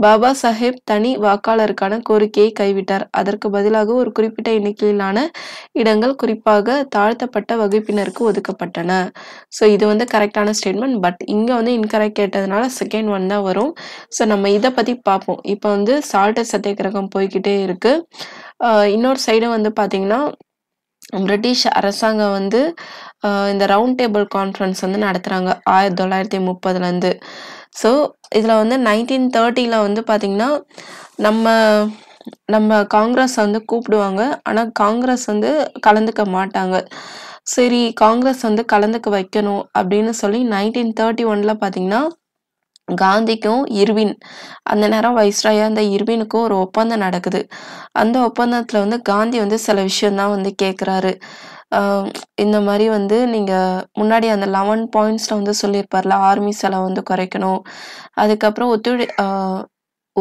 பாபா சாஹேப் தனி வாக்காளருக்கான கோரிக்கையை கைவிட்டார் அதற்கு பதிலாக ஒரு குறிப்பிட்ட எண்ணிக்கையிலான இடங்கள் குறிப்பாக தாழ்த்தப்பட்ட வகுப்பினருக்கு ஒதுக்கப்பட்டன ஸோ இது வந்து கரெக்டான ஸ்டேட்மெண்ட் பட் இங்கே வந்து இன்கரெக்ட் கேட்டதுனால செகண்ட் ஒன் தான் வரும் ஸோ நம்ம இதை பற்றி பார்ப்போம் இப்போ வந்து சால்ட்டர் சத்தியகிர கலகரம் போய்கிட்டே இருக்கு இன்னொரு சைடு வந்து பார்த்தீங்கன்னா பிரிட்டிஷ் அரசாங்கம் வந்து இந்த ரவுண்ட் டேபிள் கான்ஃபரன்ஸ் வந்து நடத்துகிறாங்க ஆயிரத்தி தொள்ளாயிரத்தி முப்பதுலேருந்து ஸோ இதில் வந்து நைன்டீன் தேர்ட்டியில் வந்து பார்த்திங்கன்னா நம்ம நம்ம காங்கிரஸ் வந்து கூப்பிடுவாங்க ஆனால் காங்கிரஸ் வந்து கலந்துக்க மாட்டாங்க சரி காங்கிரஸ் வந்து கலந்துக்க வைக்கணும் அப்படின்னு சொல்லி நைன்டீன் தேர்ட்டி ஒனில் பார்த்திங்கன்னா காந்திக்கும் இர்வின் அந்த நேரம் வைஸ்ராயா அந்த இர்வினுக்கும் ஒரு ஒப்பந்தம் நடக்குது அந்த ஒப்பந்தத்தில் வந்து காந்தி வந்து சில விஷயந்தான் வந்து கேட்குறாரு இந்த மாதிரி வந்து நீங்கள் முன்னாடி அந்த லெவன் பாயிண்ட்ஸில் வந்து சொல்லியிருப்பார்ல ஆர்மி செலவு வந்து குறைக்கணும் அதுக்கப்புறம் ஒத்துழை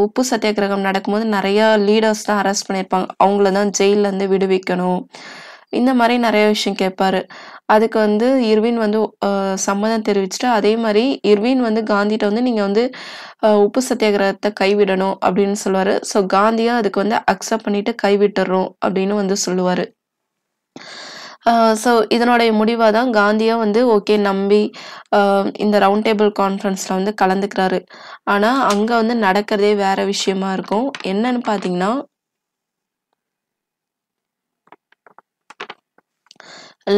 உப்பு சத்தியாகிரகம் நடக்கும்போது நிறையா லீடர்ஸ் தான் அரெஸ்ட் பண்ணியிருப்பாங்க அவங்கள தான் இருந்து விடுவிக்கணும் இந்த மாதிரி நிறைய விஷயம் கேட்பாரு அதுக்கு வந்து இர்வின் வந்து சம்மதம் தெரிவிச்சுட்டு அதே மாதிரி இர்வின் வந்து காந்திகிட்ட வந்து நீங்கள் வந்து உப்பு சத்தியாகிரகத்தை கைவிடணும் அப்படின்னு சொல்லுவார் ஸோ காந்தியாக அதுக்கு வந்து அக்செப்ட் பண்ணிட்டு கைவிட்டுறோம் அப்படின்னு வந்து சொல்லுவார் ஸோ இதனுடைய முடிவாக தான் காந்தியாக வந்து ஓகே நம்பி இந்த ரவுண்ட் டேபிள் கான்ஃபரன்ஸில் வந்து கலந்துக்கிறாரு ஆனால் அங்கே வந்து நடக்கிறதே வேறு விஷயமா இருக்கும் என்னன்னு பார்த்தீங்கன்னா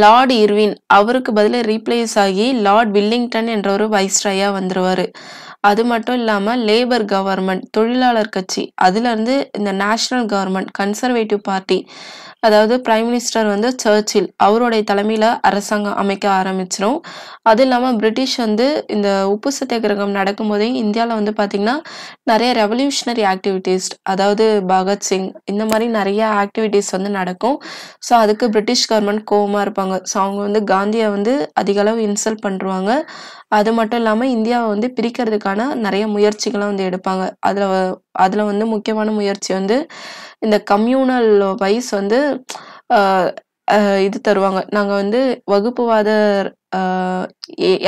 லார்டு இர்வின் அவருக்கு பதில் ரீப்ளேஸ் ஆகி லார்ட் வில்லிங்டன் என்ற ஒரு வைஸ்ராயா வந்துருவார் அது மட்டும் இல்லாமல் லேபர் கவர்மெண்ட் தொழிலாளர் கட்சி அதுலேருந்து இந்த நேஷ்னல் கவர்மெண்ட் கன்சர்வேட்டிவ் பார்ட்டி அதாவது பிரைம் மினிஸ்டர் வந்து சர்ச்சில் அவருடைய தலைமையில் அரசாங்கம் அமைக்க ஆரம்பிச்சிடும் அது இல்லாமல் பிரிட்டிஷ் வந்து இந்த உப்பு சத்தியாகிரகம் நடக்கும்போதே இந்தியாவில் வந்து பார்த்திங்கன்னா நிறைய ரெவல்யூஷனரி ஆக்டிவிட்டீஸ் அதாவது பகத்சிங் இந்த மாதிரி நிறைய ஆக்டிவிட்டீஸ் வந்து நடக்கும் ஸோ அதுக்கு பிரிட்டிஷ் கவர்மெண்ட் கோவமாக இருப்பாங்க ஸோ அவங்க வந்து காந்தியை வந்து அதிக அளவு இன்சல்ட் பண்ணுவாங்க அது மட்டும் இல்லாமல் இந்தியாவை வந்து பிரிக்கிறதுக்கான நிறைய முயற்சிகளாக வந்து எடுப்பாங்க அதில் அதில் வந்து முக்கியமான முயற்சி வந்து இந்த கம்யூனல் வைஸ் வந்து இது தருவாங்க நாங்கள் வந்து வகுப்புவாத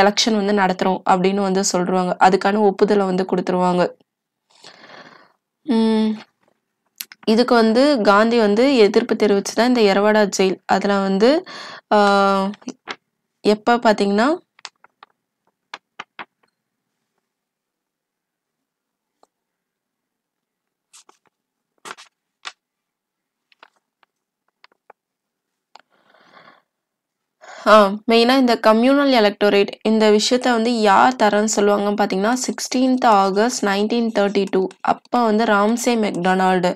எலெக்ஷன் வந்து நடத்துகிறோம் அப்படின்னு வந்து சொல்கிறாங்க அதுக்கான ஒப்புதலை வந்து கொடுத்துருவாங்க இதுக்கு வந்து காந்தி வந்து எதிர்ப்பு தெரிவிச்சு தான் இந்த எரவாடா ஜெயில் அதில் வந்து எப்போ பார்த்தீங்கன்னா மெயினாக இந்த கம்யூனல் எலக்டோரேட் இந்த விஷயத்த வந்து யார் தரேன்னு சொல்லுவாங்கன்னு பார்த்தீங்கன்னா sixteenth August nineteen thirty two அப்போ வந்து ராம்சே மெக்டொனால்டு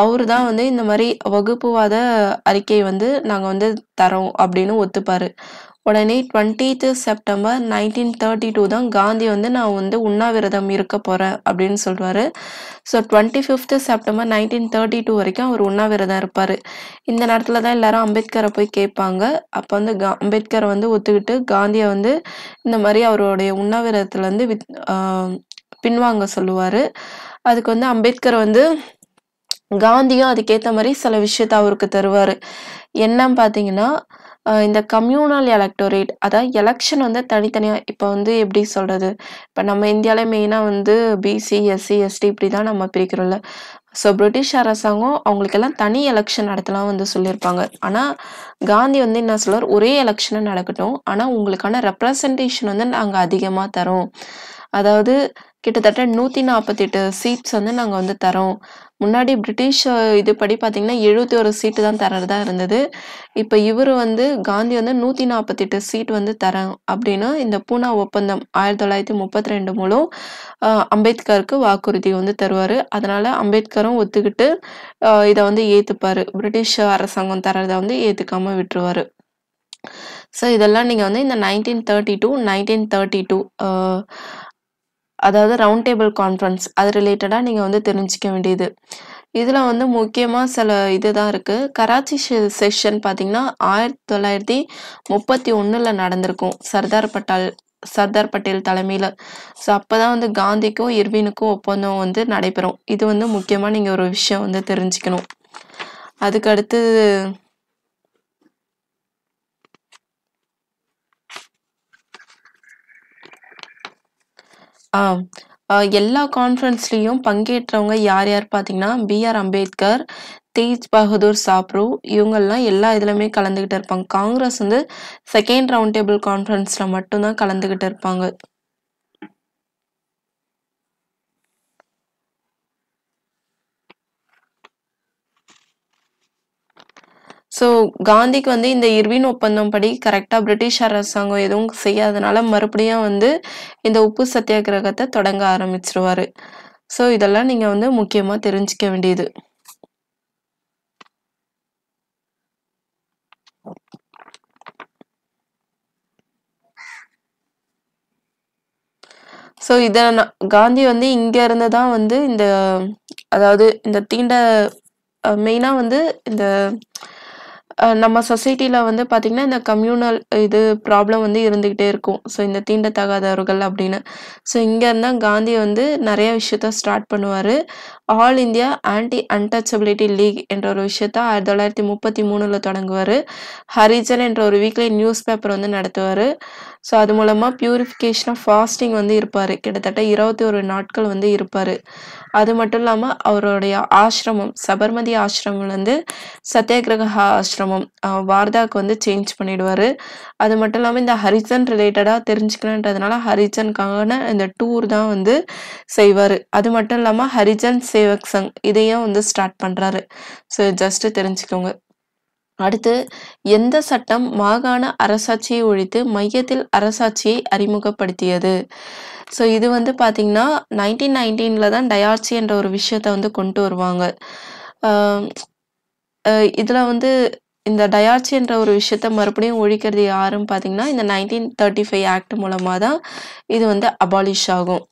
அவரு தான் வந்து இந்த மாதிரி வகுப்புவாத அறிக்கை வந்து நாங்கள் வந்து தரோம் அப்படின்னு ஒத்துப்பார் உடனே twentieth September nineteen thirty two தான் காந்தி வந்து நான் வந்து உண்ணாவிரதம் இருக்க போகிறேன் அப்படின்னு சொல்லுவார் so twenty fifth September nineteen thirty two வரைக்கும் அவர் உண்ணாவிரதம் இருப்பார் இந்த நேரத்தில் தான் எல்லாரும் அம்பேத்கரை போய் கேட்பாங்க அப்போ வந்து கா அம்பேத்கரை வந்து ஒத்துக்கிட்டு காந்தியை வந்து இந்த மாதிரி அவருடைய உண்ணாவிரதத்துலேருந்து வித் பின்வாங்க சொல்லுவார் அதுக்கு வந்து அம்பேத்கர் வந்து காந்தியும் அதுக்கேற்ற மாதிரி சில விஷயத்த அவருக்கு தருவார் என்னன்னு பார்த்தீங்கன்னா இந்த கம்யூனல் எலக்டோரேட் அதாவது எலெக்ஷன் வந்து தனித்தனியாக இப்போ வந்து எப்படி சொல்கிறது இப்போ நம்ம இந்தியாவிலே மெயினாக வந்து பிசி எஸ்சி எஸ்டி இப்படி தான் நம்ம பிரிக்கிறோம்ல ஸோ பிரிட்டிஷ் அரசாங்கம் அவங்களுக்கெல்லாம் தனி எலெக்ஷன் நடத்தலாம் வந்து சொல்லியிருப்பாங்க ஆனால் காந்தி வந்து என்ன சொல்வார் ஒரே எலெக்ஷனை நடக்கட்டும் ஆனால் உங்களுக்கான ரெப்ரசன்டேஷன் வந்து நாங்கள் அதிகமாக தரோம் அதாவது கிட்டத்தட்ட நூற்றி நாற்பத்தெட்டு சீட்ஸ் வந்து நாங்கள் வந்து தரோம் முன்னாடி பிரிட்டிஷ் இது படி பார்த்தீங்கன்னா எழுபத்தி ஒரு சீட்டு தான் தரதா இருந்தது இப்போ இவர் வந்து காந்தி வந்து நூற்றி நாற்பத்தெட்டு சீட் வந்து தரேன் அப்படின்னு இந்த பூனா ஒப்பந்தம் ஆயிரத்தி தொள்ளாயிரத்தி முப்பத்தி ரெண்டு மூலம் அம்பேத்கருக்கு வாக்குறுதி வந்து தருவார் அதனால் அம்பேத்கரும் ஒத்துக்கிட்டு இதை வந்து ஏற்றுப்பார் பிரிட்டிஷ் அரசாங்கம் தரதை வந்து ஏற்றுக்காமல் விட்டுருவார் ஸோ இதெல்லாம் நீங்கள் வந்து இந்த nineteen thirty two nineteen thirty two அதாவது ரவுண்ட் டேபிள் கான்ஃபரன்ஸ் அது ரிலேட்டடாக நீங்கள் வந்து தெரிஞ்சிக்க வேண்டியது இதில் வந்து முக்கியமாக சில இது தான் இருக்குது கராச்சி செஷன் பார்த்திங்கன்னா ஆயிரத்தி தொள்ளாயிரத்தி முப்பத்தி ஒன்றில் நடந்திருக்கும் சர்தார் பட்டால் சர்தார் பட்டேல் தலைமையில் ஸோ அப்போ தான் வந்து காந்திக்கும் இர்வினுக்கும் ஒப்பந்தம் வந்து நடைபெறும் இது வந்து முக்கியமாக நீங்கள் ஒரு விஷயம் வந்து தெரிஞ்சுக்கணும் அதுக்கடுத்து எல்லா கான்ஃபரன்ஸ்லேயும் பங்கேற்றவங்க யார் யார் பார்த்தீங்கன்னா, பி.ஆர். அம்பேத்கர், தேஜ் பகதூர் சாப்ரு இவங்கள்லாம் எல்லா இதுலையுமே கலந்துக்கிட்டு இருப்பாங்க. காங்கிரஸ் வந்து செகண்ட் ரவுண்ட் டேபிள் கான்ஃபரன்ஸில் மட்டும்தான் கலந்துக்கிட்டு கலந்துகிட்டு இருப்பாங்க. ஸோ காந்திக்கு வந்து இந்த இர்வின் ஒப்பந்தம் படி கரெக்டாக பிரிட்டிஷ் அரசாங்கம் எதுவும் செய்யாதனால மறுபடியும் வந்து இந்த உப்பு சத்தியாகிரகத்தை தொடங்க ஆரம்பிச்சிருவாரு ஸோ இதெல்லாம் நீங்கள் வந்து முக்கியமாக தெரிஞ்சிக்க வேண்டியது ஸோ இதை காந்தி வந்து இங்கே இருந்து தான் வந்து இந்த அதாவது இந்த தீண்ட மெயினாக வந்து இந்த நம்ம சொசைட்டியில் வந்து பார்த்திங்கன்னா இந்த கம்யூனல் இது ப்ராப்ளம் வந்து இருந்துக்கிட்டே இருக்கும் ஸோ இந்த தீண்டத்தகாதவர்கள் அப்படின்னு ஸோ இங்கேருந்து தான் காந்தி வந்து நிறைய விஷயத்த ஸ்டார்ட் பண்ணுவார் all India anti untouchability league என்ற ஒரு விஷயத்த ஆயிரத்தி தொள்ளாயிரத்தி முப்பத்தி மூணில் தொடங்குவார் ஹரிஜன் என்ற ஒரு வீக்லி நியூஸ் பேப்பர் வந்து நடத்துவார் ஸோ அது மூலமாக ஆஃப் ஃபாஸ்டிங் வந்து இருப்பார் கிட்டத்தட்ட இருபத்தி ஒரு நாட்கள் வந்து இருப்பார் அது மட்டும் இல்லாமல் அவருடைய ஆசிரமம் சபர்மதி ஆசிரமம்லேருந்து சத்தியகிரக ஆசிரமம் வார்தாக்கு வந்து சேஞ்ச் பண்ணிடுவார் அது மட்டும் இல்லாமல் இந்த ஹரிசன் ரிலேட்டடாக தெரிஞ்சுக்கணுன்றதுனால ஹரிஜனுக்கான இந்த டூர் தான் வந்து செய்வார் அது மட்டும் இல்லாமல் ஹரிஜன் சேவக் சங் இதையும் வந்து ஸ்டார்ட் பண்ணுறாரு ஸோ ஜஸ்ட்டு தெரிஞ்சுக்கோங்க அடுத்து எந்த சட்டம் மாகாண அரசாட்சியை ஒழித்து மையத்தில் அரசாட்சியை அறிமுகப்படுத்தியது ஸோ இது வந்து பார்த்திங்கன்னா நைன்டீன் நைன்டீனில் தான் டயாட்சி என்ற ஒரு விஷயத்தை வந்து கொண்டு வருவாங்க இதில் வந்து இந்த டயாட்சி என்ற ஒரு விஷயத்த மறுபடியும் ஒழிக்கிறது யாருன்னு பார்த்தீங்கன்னா இந்த நைன்டீன் தேர்ட்டி ஃபைவ் ஆக்ட் மூலமாக தான் இது வந்து அபாலிஷ் ஆகும்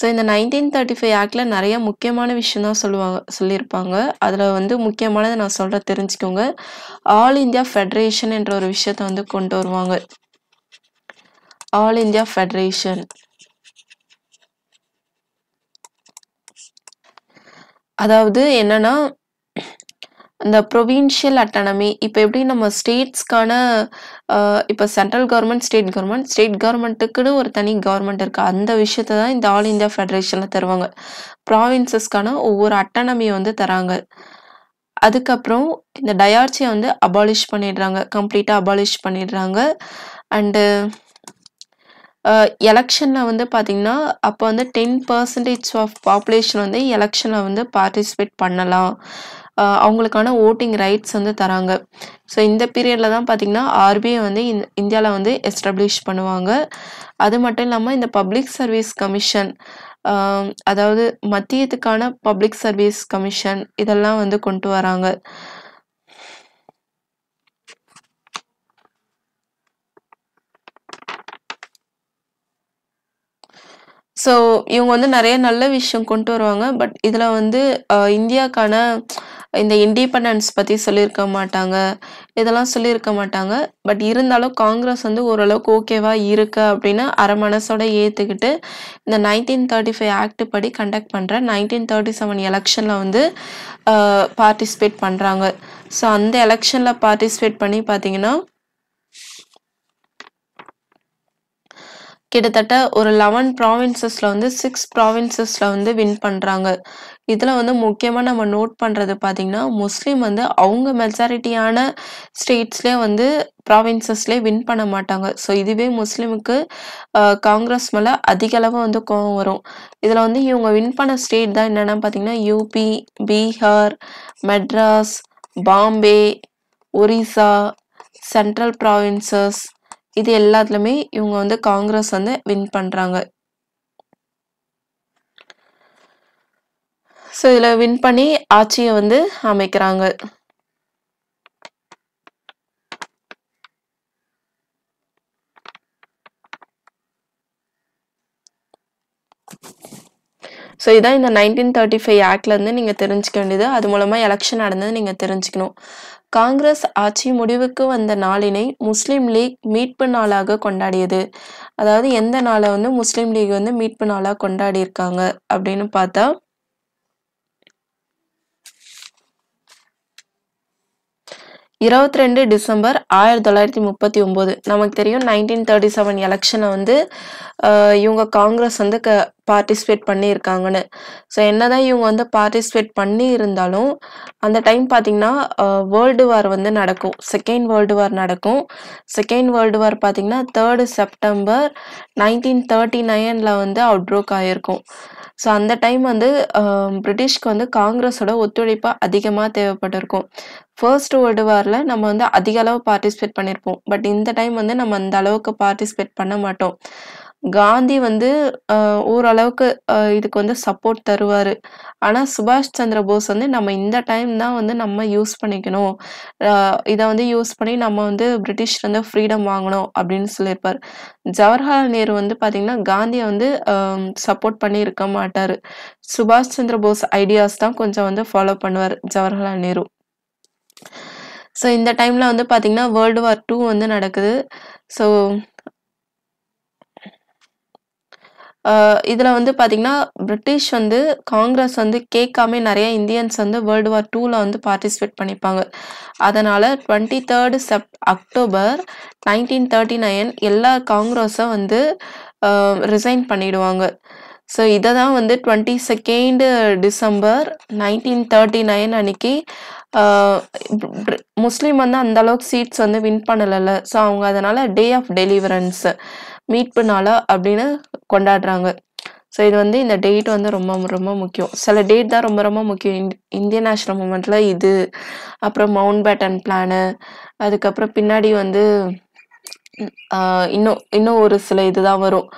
ஸோ இந்த நைன்டீன் தேர்ட்டி ஃபைவ் ஆக்டில் நிறைய முக்கியமான விஷயம் தான் சொல்லுவாங்க சொல்லியிருப்பாங்க அதில் வந்து முக்கியமானதை நான் சொல்கிற தெரிஞ்சுக்கோங்க ஆல் இந்தியா ஃபெடரேஷன் என்ற ஒரு விஷயத்த வந்து கொண்டு வருவாங்க ஆல் இந்தியா ஃபெடரேஷன் அதாவது என்னன்னா இந்த ப்ரொவின்ஷியல் அட்டானமி இப்போ எப்படி நம்ம ஸ்டேட்ஸ்க்கான இப்போ central government state government state கவர்மெண்ட்டுக்குன்னு ஒரு தனி கவர்மெண்ட் இருக்குது அந்த விஷயத்த தான் இந்த ஆல் இந்தியா ஃபெடரேஷனில் தருவாங்க ப்ராவின்சஸ்க்கான ஒவ்வொரு அட்டானமியை வந்து தராங்க அதுக்கப்புறம் இந்த டயார்ச்சியை வந்து அபாலிஷ் பண்ணிடுறாங்க கம்ப்ளீட்டாக அபாலிஷ் பண்ணிடுறாங்க அண்டு எலெக்ஷனில் வந்து பார்த்திங்கன்னா அப்போ வந்து டென் பர்சன்டேஜ் ஆஃப் பாப்புலேஷன் வந்து எலெக்ஷனில் வந்து பார்ட்டிசிபேட் பண்ணலாம் அவங்களுக்கான ஓட்டிங் ரைட்ஸ் வந்து தராங்க ஸோ இந்த பீரியடில் தான் பார்த்திங்கன்னா ஆர்பிஐ வந்து இந்தியாவில் வந்து எஸ்டாப்ளிஷ் பண்ணுவாங்க அது மட்டும் இல்லாமல் இந்த பப்ளிக் சர்வீஸ் கமிஷன் அதாவது மத்தியத்துக்கான பப்ளிக் சர்வீஸ் கமிஷன் இதெல்லாம் வந்து கொண்டு வராங்க ஸோ இவங்க வந்து நிறைய நல்ல விஷயம் கொண்டு வருவாங்க பட் இதில் வந்து இந்தியாவுக்கான இந்த இண்டிபெண்டன்ஸ் பற்றி சொல்லியிருக்க மாட்டாங்க இதெல்லாம் சொல்லியிருக்க மாட்டாங்க பட் இருந்தாலும் காங்கிரஸ் வந்து ஓரளவுக்கு ஓகேவாக இருக்கு அப்படின்னு அரை மனசோட ஏற்றுக்கிட்டு இந்த நைன்டீன் தேர்ட்டி ஃபைவ் ஆக்ட் படி கண்டக்ட் பண்ணுற நைன்டீன் தேர்ட்டி செவன் எலெக்ஷனில் வந்து பார்ட்டிசிபேட் பண்ணுறாங்க ஸோ அந்த எலெக்ஷனில் பார்ட்டிசிபேட் பண்ணி பார்த்தீங்கன்னா கிட்டத்தட்ட ஒரு லெவன் ப்ராவின்சஸில் வந்து சிக்ஸ் ப்ராவின்சஸில் வந்து வின் பண்ணுறாங்க இதில் வந்து முக்கியமாக நம்ம நோட் பண்ணுறது பார்த்திங்கன்னா முஸ்லீம் வந்து அவங்க மெஜாரிட்டியான ஸ்டேட்ஸ்லேயே வந்து ப்ராவின்சஸ்லேயே வின் பண்ண மாட்டாங்க ஸோ இதுவே முஸ்லீமுக்கு காங்கிரஸ் மேலே அதிக அளவு வந்து கோவம் வரும் இதில் வந்து இவங்க வின் பண்ண ஸ்டேட் தான் என்னென்னா பார்த்திங்கன்னா UP Bihar Madras Bombay Orissa central provinces இது எல்லாத்துலேயுமே இவங்க வந்து காங்கிரஸ் வந்து வின் பண்ணுறாங்க ஸோ இதில் வின் பண்ணி ஆட்சியை வந்து அமைக்கிறாங்க ஸோ இதான் இந்த நைன்டீன் தேர்ட்டி ஃபைவ் ஆக்ட்லேருந்து நீங்கள் தெரிஞ்சுக்க வேண்டியது அது மூலமாக எலெக்ஷன் நடந்தது நீங்கள் தெரிஞ்சுக்கணும் காங்கிரஸ் ஆட்சி முடிவுக்கு வந்த நாளினை முஸ்லீம் லீக் மீட்பு நாளாக கொண்டாடியது அதாவது எந்த நாளை வந்து முஸ்லீம் லீக் வந்து மீட்பு நாளாக கொண்டாடி இருக்காங்க அப்படின்னு பார்த்தா இருபத்தி ரெண்டு டிசம்பர் ஆயிரத்தி தொள்ளாயிரத்தி முப்பத்தி ஒம்பது நமக்கு தெரியும் நைன்டீன் தேர்ட்டி செவன் எலெக்ஷனை வந்து இவங்க காங்கிரஸ் வந்து க பார்ட்டிசிபேட் பண்ணியிருக்காங்கன்னு ஸோ என்ன தான் இவங்க வந்து பார்ட்டிசிபேட் பண்ணி இருந்தாலும் அந்த டைம் பார்த்திங்கன்னா வேர்ல்டு வார் வந்து நடக்கும் செகண்ட் வேர்ல்டு வார் நடக்கும் செகண்ட் வேர்ல்டு வார் பார்த்திங்கன்னா தேர்டு செப்டம்பர் நைன்டீன் தேர்ட்டி நைனில் வந்து அவுட் ப்ரோக் ஆகிருக்கும் ஸோ அந்த டைம் வந்து பிரிட்டிஷ்க்கு வந்து காங்கிரஸோட ஒத்துழைப்பு அதிகமாக தேவைப்பட்டிருக்கும் ஃபர்ஸ்ட் வேர்ல்டு வாரில் நம்ம வந்து அதிக அளவு பார்ட்டிசிபேட் பண்ணியிருப்போம் பட் இந்த டைம் வந்து நம்ம அந்த அளவுக்கு பார்ட்டிசிபேட் பண்ண மாட்டோம் காந்தி வந்து ஓரளவுக்கு இதுக்கு வந்து சப்போர்ட் தருவார் ஆனால் சுபாஷ் சந்திர போஸ் வந்து நம்ம இந்த டைம் தான் வந்து நம்ம யூஸ் பண்ணிக்கணும் இதை வந்து யூஸ் பண்ணி நம்ம வந்து பிரிட்டிஷ்லேருந்து ஃப்ரீடம் வாங்கணும் அப்படின்னு சொல்லியிருப்பார் ஜவஹர்லால் நேரு வந்து பார்த்திங்கன்னா காந்தியை வந்து சப்போர்ட் பண்ணி இருக்க மாட்டார் சுபாஷ் சந்திர போஸ் ஐடியாஸ் தான் கொஞ்சம் வந்து ஃபாலோ பண்ணுவார் ஜவஹர்லால் நேரு ஸோ இந்த டைமில் வந்து பார்த்திங்கன்னா வேர்ல்டு வார் டூ வந்து நடக்குது ஸோ இதில் வந்து பார்த்திங்கன்னா பிரிட்டிஷ் வந்து காங்கிரஸ் வந்து கேட்காம நிறைய இந்தியன்ஸ் வந்து வேர்ல்டு வார் டூவில் வந்து பார்ட்டிசிபேட் பண்ணிப்பாங்க அதனால் twenty third Sep October nineteen thirty nine எல்லா காங்கிரஸும் வந்து ரிசைன் பண்ணிடுவாங்க ஸோ இதை தான் வந்து twenty second December nineteen thirty nine அன்னைக்கு முஸ்லீம் வந்து அந்தளவுக்கு சீட்ஸ் வந்து வின் பண்ணலைல்ல ஸோ அவங்க அதனால் டே ஆஃப் டெலிவரன்ஸு மீட்பு நாளா அப்படின்னு கொண்டாடுறாங்க ஸோ இது வந்து இந்த டேட் வந்து ரொம்ப ரொம்ப முக்கியம் சில டேட் தான் ரொம்ப ரொம்ப முக்கியம் இந்தியன் நேஷனல் மூமெண்ட்டில் இது அப்புறம் மவுண்ட் பேட்டன் பிளானு அதுக்கப்புறம் பின்னாடி வந்து இன்னும் இன்னும் ஒரு சில இதுதான் வரும்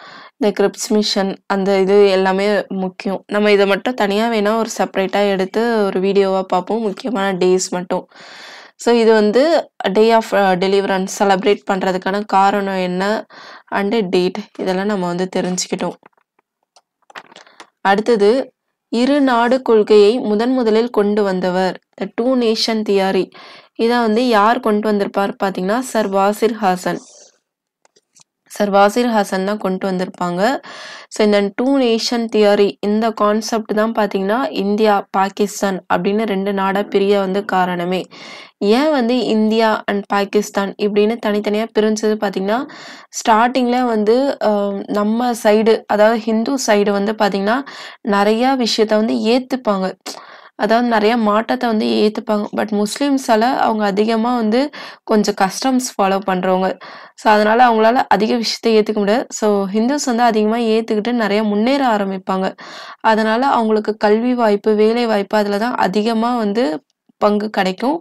இந்த கிரிப்ஸ் மிஷன் அந்த இது எல்லாமே முக்கியம் நம்ம இதை மட்டும் தனியாக வேணால் ஒரு செப்ரேட்டாக எடுத்து ஒரு வீடியோவாக பார்ப்போம் முக்கியமான டேஸ் மட்டும் ஸோ இது வந்து டே ஆஃப் டெலிவரன்ஸ் செலப்ரேட் பண்ணுறதுக்கான காரணம் என்ன அண்டு டேட் இதெல்லாம் நம்ம வந்து தெரிஞ்சுக்கிட்டோம் அடுத்தது இரு நாடு கொள்கையை முதன் முதலில் கொண்டு வந்தவர் த டூ நேஷன் தியாரி இதை வந்து யார் கொண்டு வந்திருப்பார் பார்த்தீங்கன்னா சர் வாசிர் ஹாசன் சர் வாசிர் ஹாசன் தான் கொண்டு வந்திருப்பாங்க ஸோ இந்த டூ நேஷன் தியாரி இந்த கான்செப்ட் தான் பார்த்தீங்கன்னா இந்தியா பாகிஸ்தான் அப்படின்னு ரெண்டு நாடாக பிரிய வந்து காரணமே ஏன் வந்து இந்தியா அண்ட் பாகிஸ்தான் இப்படின்னு தனித்தனியாக பிரிஞ்சது பார்த்திங்கன்னா ஸ்டார்டிங்கில் வந்து நம்ம சைடு அதாவது ஹிந்து சைடு வந்து பார்த்திங்கன்னா நிறையா விஷயத்த வந்து ஏற்றுப்பாங்க அதாவது நிறைய மாற்றத்தை வந்து ஏற்றுப்பாங்க பட் முஸ்லீம்ஸால் அவங்க அதிகமாக வந்து கொஞ்சம் கஸ்டம்ஸ் ஃபாலோ பண்ணுறவங்க ஸோ அதனால் அவங்களால அதிக விஷயத்த ஏற்றுக்க முடியாது ஸோ ஹிந்துஸ் வந்து அதிகமாக ஏற்றுக்கிட்டு நிறைய முன்னேற ஆரம்பிப்பாங்க அதனால் அவங்களுக்கு கல்வி வாய்ப்பு வேலை வாய்ப்பு அதில் தான் அதிகமாக வந்து பங்கு கிடைக்கும்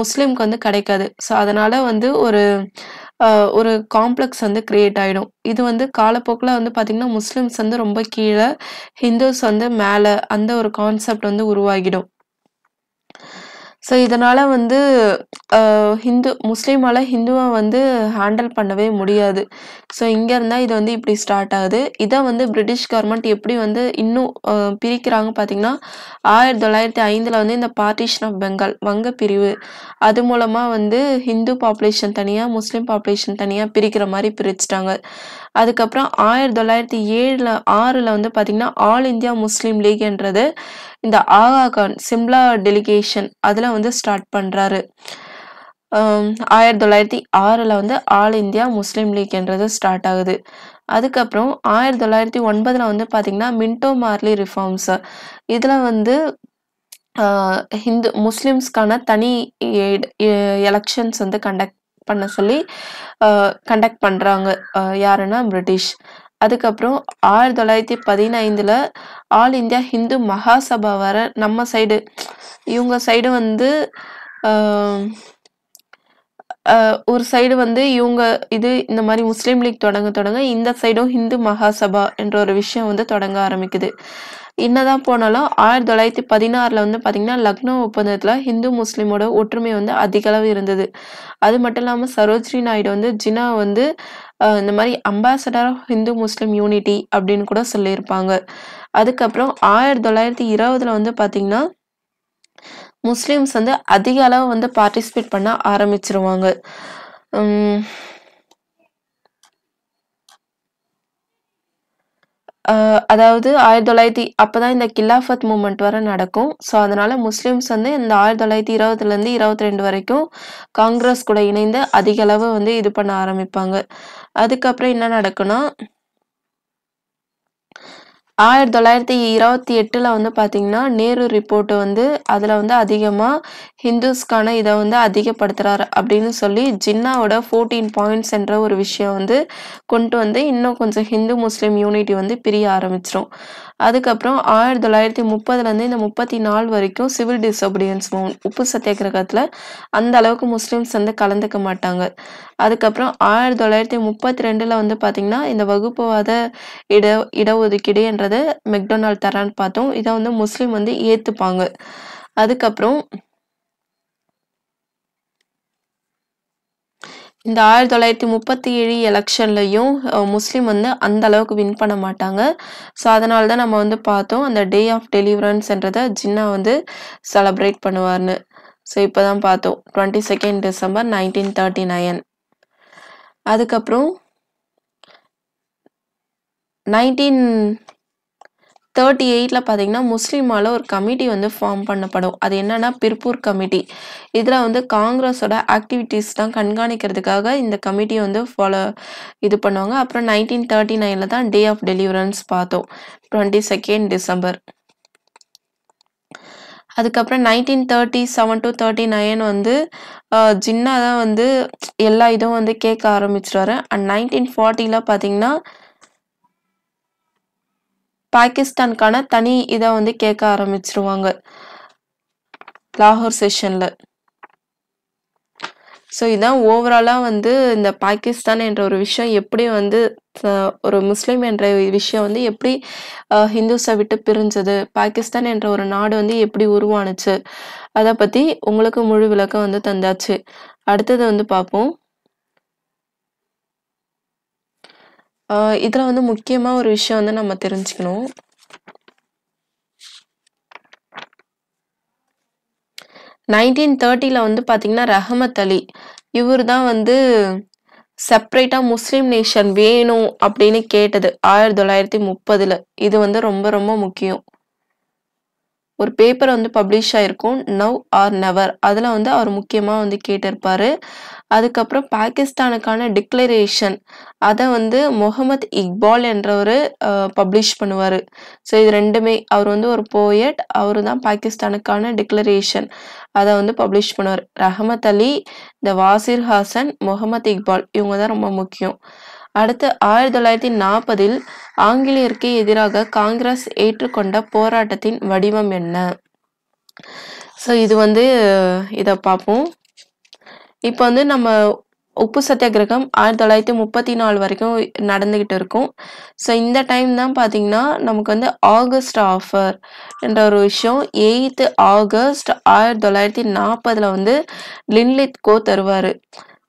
முஸ்லீம்க்கு வந்து கிடைக்காது ஸோ அதனால வந்து ஒரு ஒரு காம்ப்ளெக்ஸ் வந்து கிரியேட் ஆகிடும் இது வந்து காலப்போக்கில் வந்து பார்த்திங்கன்னா முஸ்லீம்ஸ் வந்து ரொம்ப கீழே ஹிந்துஸ் வந்து மேலே அந்த ஒரு கான்செப்ட் வந்து உருவாகிடும் ஸோ இதனால் வந்து ஹிந்து முஸ்லீமால் ஹிந்துவை வந்து ஹேண்டில் பண்ணவே முடியாது ஸோ இங்கே இருந்தால் இது வந்து இப்படி ஸ்டார்ட் ஆகுது இதை வந்து பிரிட்டிஷ் கவர்மெண்ட் எப்படி வந்து இன்னும் பிரிக்கிறாங்க பார்த்திங்கன்னா ஆயிரத்தி தொள்ளாயிரத்தி ஐந்தில் வந்து இந்த பார்ட்டிஷன் ஆஃப் பெங்கால் வங்க பிரிவு அது மூலமாக வந்து ஹிந்து பாப்புலேஷன் தனியாக முஸ்லீம் பாப்புலேஷன் தனியாக பிரிக்கிற மாதிரி பிரிச்சிட்டாங்க அதுக்கப்புறம் ஆயிரத்தி தொள்ளாயிரத்தி ஏழில் ஆறில் வந்து பார்த்திங்கன்னா ஆல் இந்தியா முஸ்லீம் லீக்ன்றது இந்த ஆகா கான் சிம்லா டெலிகேஷன் அதில் வந்து ஸ்டார்ட் பண்ணுறாரு ஆயிரத்தி தொள்ளாயிரத்தி ஆறில் வந்து ஆல் இந்தியா முஸ்லீம் லீக்ன்றது ஸ்டார்ட் ஆகுது அதுக்கப்புறம் ஆயிரத்தி தொள்ளாயிரத்தி ஒன்பதில் வந்து பார்த்திங்கன்னா மின்டோ மார்லி ரிஃபார்ம்ஸ் இதில் வந்து ஹிந்து முஸ்லிம்ஸ்க்கான தனி எலெக்ஷன்ஸ் வந்து கண்டக்ட் பண்ண சொல்லி கண்டக்ட் பண்ணுறாங்க யாருன்னா பிரிட்டிஷ் அதுக்கப்புறம் ஆயிரத்தி தொள்ளாயிரத்தி பதினைந்தில் ஆல் இந்தியா ஹிந்து மகாசபா வர நம்ம சைடு இவங்க சைடு வந்து ஒரு சைடு வந்து இவங்க இது இந்த மாதிரி முஸ்லீம் லீக் தொடங்க தொடங்க இந்த சைடும் ஹிந்து மகாசபா என்ற ஒரு விஷயம் வந்து தொடங்க ஆரம்பிக்குது என்னதான் போனாலும் ஆயிரத்தி தொள்ளாயிரத்தி பதினாறில் வந்து பார்த்திங்கன்னா லக்னோ ஒப்பந்தத்தில் ஹிந்து முஸ்லீமோட ஒற்றுமை வந்து அதிகளவு இருந்தது அது மட்டும் இல்லாமல் சரோஜினி நாயுடு வந்து ஜினா வந்து இந்த மாதிரி ambassador of Hindu Muslim unity அப்படின்னு கூட சொல்லியிருப்பாங்க அதுக்கப்புறம் ஆயிரத்தி தொள்ளாயிரத்தி இருபதில் வந்து பார்த்திங்கன்னா முஸ்லீம்ஸ் வந்து அதிக அளவு வந்து பார்ட்டிசிபேட் பண்ண ஆரம்பிச்சிருவாங்க அதாவது ஆயிரத்தி தொள்ளாயிரத்தி அப்போதான் இந்த கில்லாஃபத் மூமெண்ட் வர நடக்கும் ஸோ அதனால முஸ்லீம்ஸ் வந்து இந்த ஆயிரத்தி தொள்ளாயிரத்தி இருபதுலேருந்து இருபத்தி ரெண்டு வரைக்கும் காங்கிரஸ் கூட இணைந்து அதிக அளவு வந்து இது பண்ண ஆரம்பிப்பாங்க அதுக்கப்புறம் என்ன நடக்குன்னா ஆயிரத்தி தொள்ளாயிரத்தி இருபத்தி எட்டில் வந்து பார்த்தீங்கன்னா நேரு ரிப்போர்ட்டு வந்து அதில் வந்து அதிகமாக ஹிந்துஸ்க்கான இதை வந்து அதிகப்படுத்துகிறாரு அப்படின்னு சொல்லி ஜின்னாவோட ஃபோர்டீன் பாயிண்ட்ஸ் என்ற ஒரு விஷயம் வந்து கொண்டு வந்து இன்னும் கொஞ்சம் ஹிந்து முஸ்லீம் யூனிட்டி வந்து பிரிய ஆரம்பிச்சிடும் அதுக்கப்புறம் ஆயிரத்தி தொள்ளாயிரத்தி முப்பதுலேருந்து இந்த முப்பத்தி நாலு வரைக்கும் சிவில் டிசோபிடியன்ஸ் உப்பு சத்தியாகிரகத்தில் அந்த அளவுக்கு முஸ்லீம்ஸ் வந்து கலந்துக்க மாட்டாங்க அதுக்கப்புறம் ஆயிரத்தி தொள்ளாயிரத்தி முப்பத்தி ரெண்டில் வந்து பார்த்திங்கன்னா இந்த வகுப்புவாத இட இடஒதுக்கீடு என்றது மெக்டொனால்ட் தரான்னு பார்த்தோம் இதை வந்து முஸ்லீம் வந்து ஏற்றுப்பாங்க அதுக்கப்புறம் இந்த ஆயிரத்தி தொள்ளாயிரத்தி முப்பத்தி ஏழு எலெக்ஷன்லையும் முஸ்லீம் வந்து அந்த அளவுக்கு வின் பண்ண மாட்டாங்க ஸோ அதனால தான் நம்ம வந்து பார்த்தோம் அந்த டே ஆஃப் டெலிவரன்ஸ்ன்றதை ஜின்னா வந்து செலப்ரேட் பண்ணுவார்னு ஸோ இப்போ தான் பார்த்தோம் twenty second December nineteen thirty nine அதுக்கப்புறம் நைன்டீன் தேர்ட்டி எயிட்டில் பார்த்தீங்கன்னா முஸ்லீமால் ஒரு கமிட்டி வந்து ஃபார்ம் பண்ணப்படும் அது என்னென்னா பிற்பூர் கமிட்டி இதில் வந்து காங்கிரஸோட ஆக்டிவிட்டீஸ் தான் கண்காணிக்கிறதுக்காக இந்த கமிட்டியை வந்து ஃபாலோ இது பண்ணுவாங்க அப்புறம் நைன்டீன் தேர்ட்டி நைனில் தான் டே ஆஃப் டெலிவரன்ஸ் பார்த்தோம் டுவெண்ட்டி செகண்ட் டிசம்பர் அதுக்கப்புறம் nineteen thirty seven to thirty nine வந்து ஜின்னா தான் வந்து எல்லா இதுவும் வந்து கேட்க ஆரம்பிச்சிடுவாரு அண்ட் நைன்டீன் ஃபார்ட்டியில் பார்த்தீங்கன்னா பாகிஸ்தானுக்கான தனி இதை வந்து கேட்க ஆரம்பிச்சிருவாங்க லாகூர் செஷனில் ஸோ இதான் ஓவராலாக வந்து இந்த பாகிஸ்தான் என்ற ஒரு விஷயம் எப்படி வந்து ஒரு முஸ்லீம் என்ற விஷயம் வந்து எப்படி ஹிந்துஸை விட்டு பிரிஞ்சது பாகிஸ்தான் என்ற ஒரு நாடு வந்து எப்படி உருவானுச்சு அதை பற்றி உங்களுக்கு முழு விளக்கம் வந்து தந்தாச்சு அடுத்தது வந்து பார்ப்போம் இதில் வந்து முக்கியமாக ஒரு விஷயம் வந்து நம்ம தெரிஞ்சுக்கணும் நைன்டீன் தேர்ட்டியில் வந்து பார்த்திங்கன்னா ரஹமத் அலி இவர் தான் வந்து செப்ரேட்டாக முஸ்லீம் நேஷன் வேணும் அப்படின்னு கேட்டது ஆயிரத்தி தொள்ளாயிரத்தி முப்பதில் இது வந்து ரொம்ப ரொம்ப முக்கியம் ஒரு பேப்பர் வந்து பப்ளிஷ் ஆகிருக்கும் நவ் ஆர் நெவர் அதில் வந்து அவர் முக்கியமாக வந்து கேட்டிருப்பார் அதுக்கப்புறம் பாகிஸ்தானுக்கான டிக்ளரேஷன் அதை வந்து முகமது இக்பால் என்றவர் பப்ளிஷ் பண்ணுவார் ஸோ இது ரெண்டுமே அவர் வந்து ஒரு போயட் அவர் தான் பாகிஸ்தானுக்கான டிக்ளரேஷன் அதை வந்து பப்ளிஷ் பண்ணுவார் ரஹமத் அலி த வாசிர் ஹாசன் முகமது இக்பால் இவங்க தான் ரொம்ப முக்கியம் அடுத்து ஆயிரத்தி தொள்ளாயிரத்தி நாற்பதில் ஆங்கிலேயருக்கு எதிராக காங்கிரஸ் ஏற்றுக்கொண்ட போராட்டத்தின் வடிவம் என்ன ஸோ இது வந்து இதை பார்ப்போம் இப்போ வந்து நம்ம உப்பு சத்தியாகிரகம் ஆயிரத்தி தொள்ளாயிரத்தி முப்பத்தி நாலு வரைக்கும் நடந்துக்கிட்டு இருக்கும் ஸோ இந்த டைம் தான் பார்த்தீங்கன்னா நமக்கு வந்து ஆகஸ்ட் ஆஃபர் என்ற ஒரு விஷயம் எயித்து ஆகஸ்ட் ஆயிரத்தி தொள்ளாயிரத்தி நாற்பதில் வந்து லின்லித் கோ தருவார்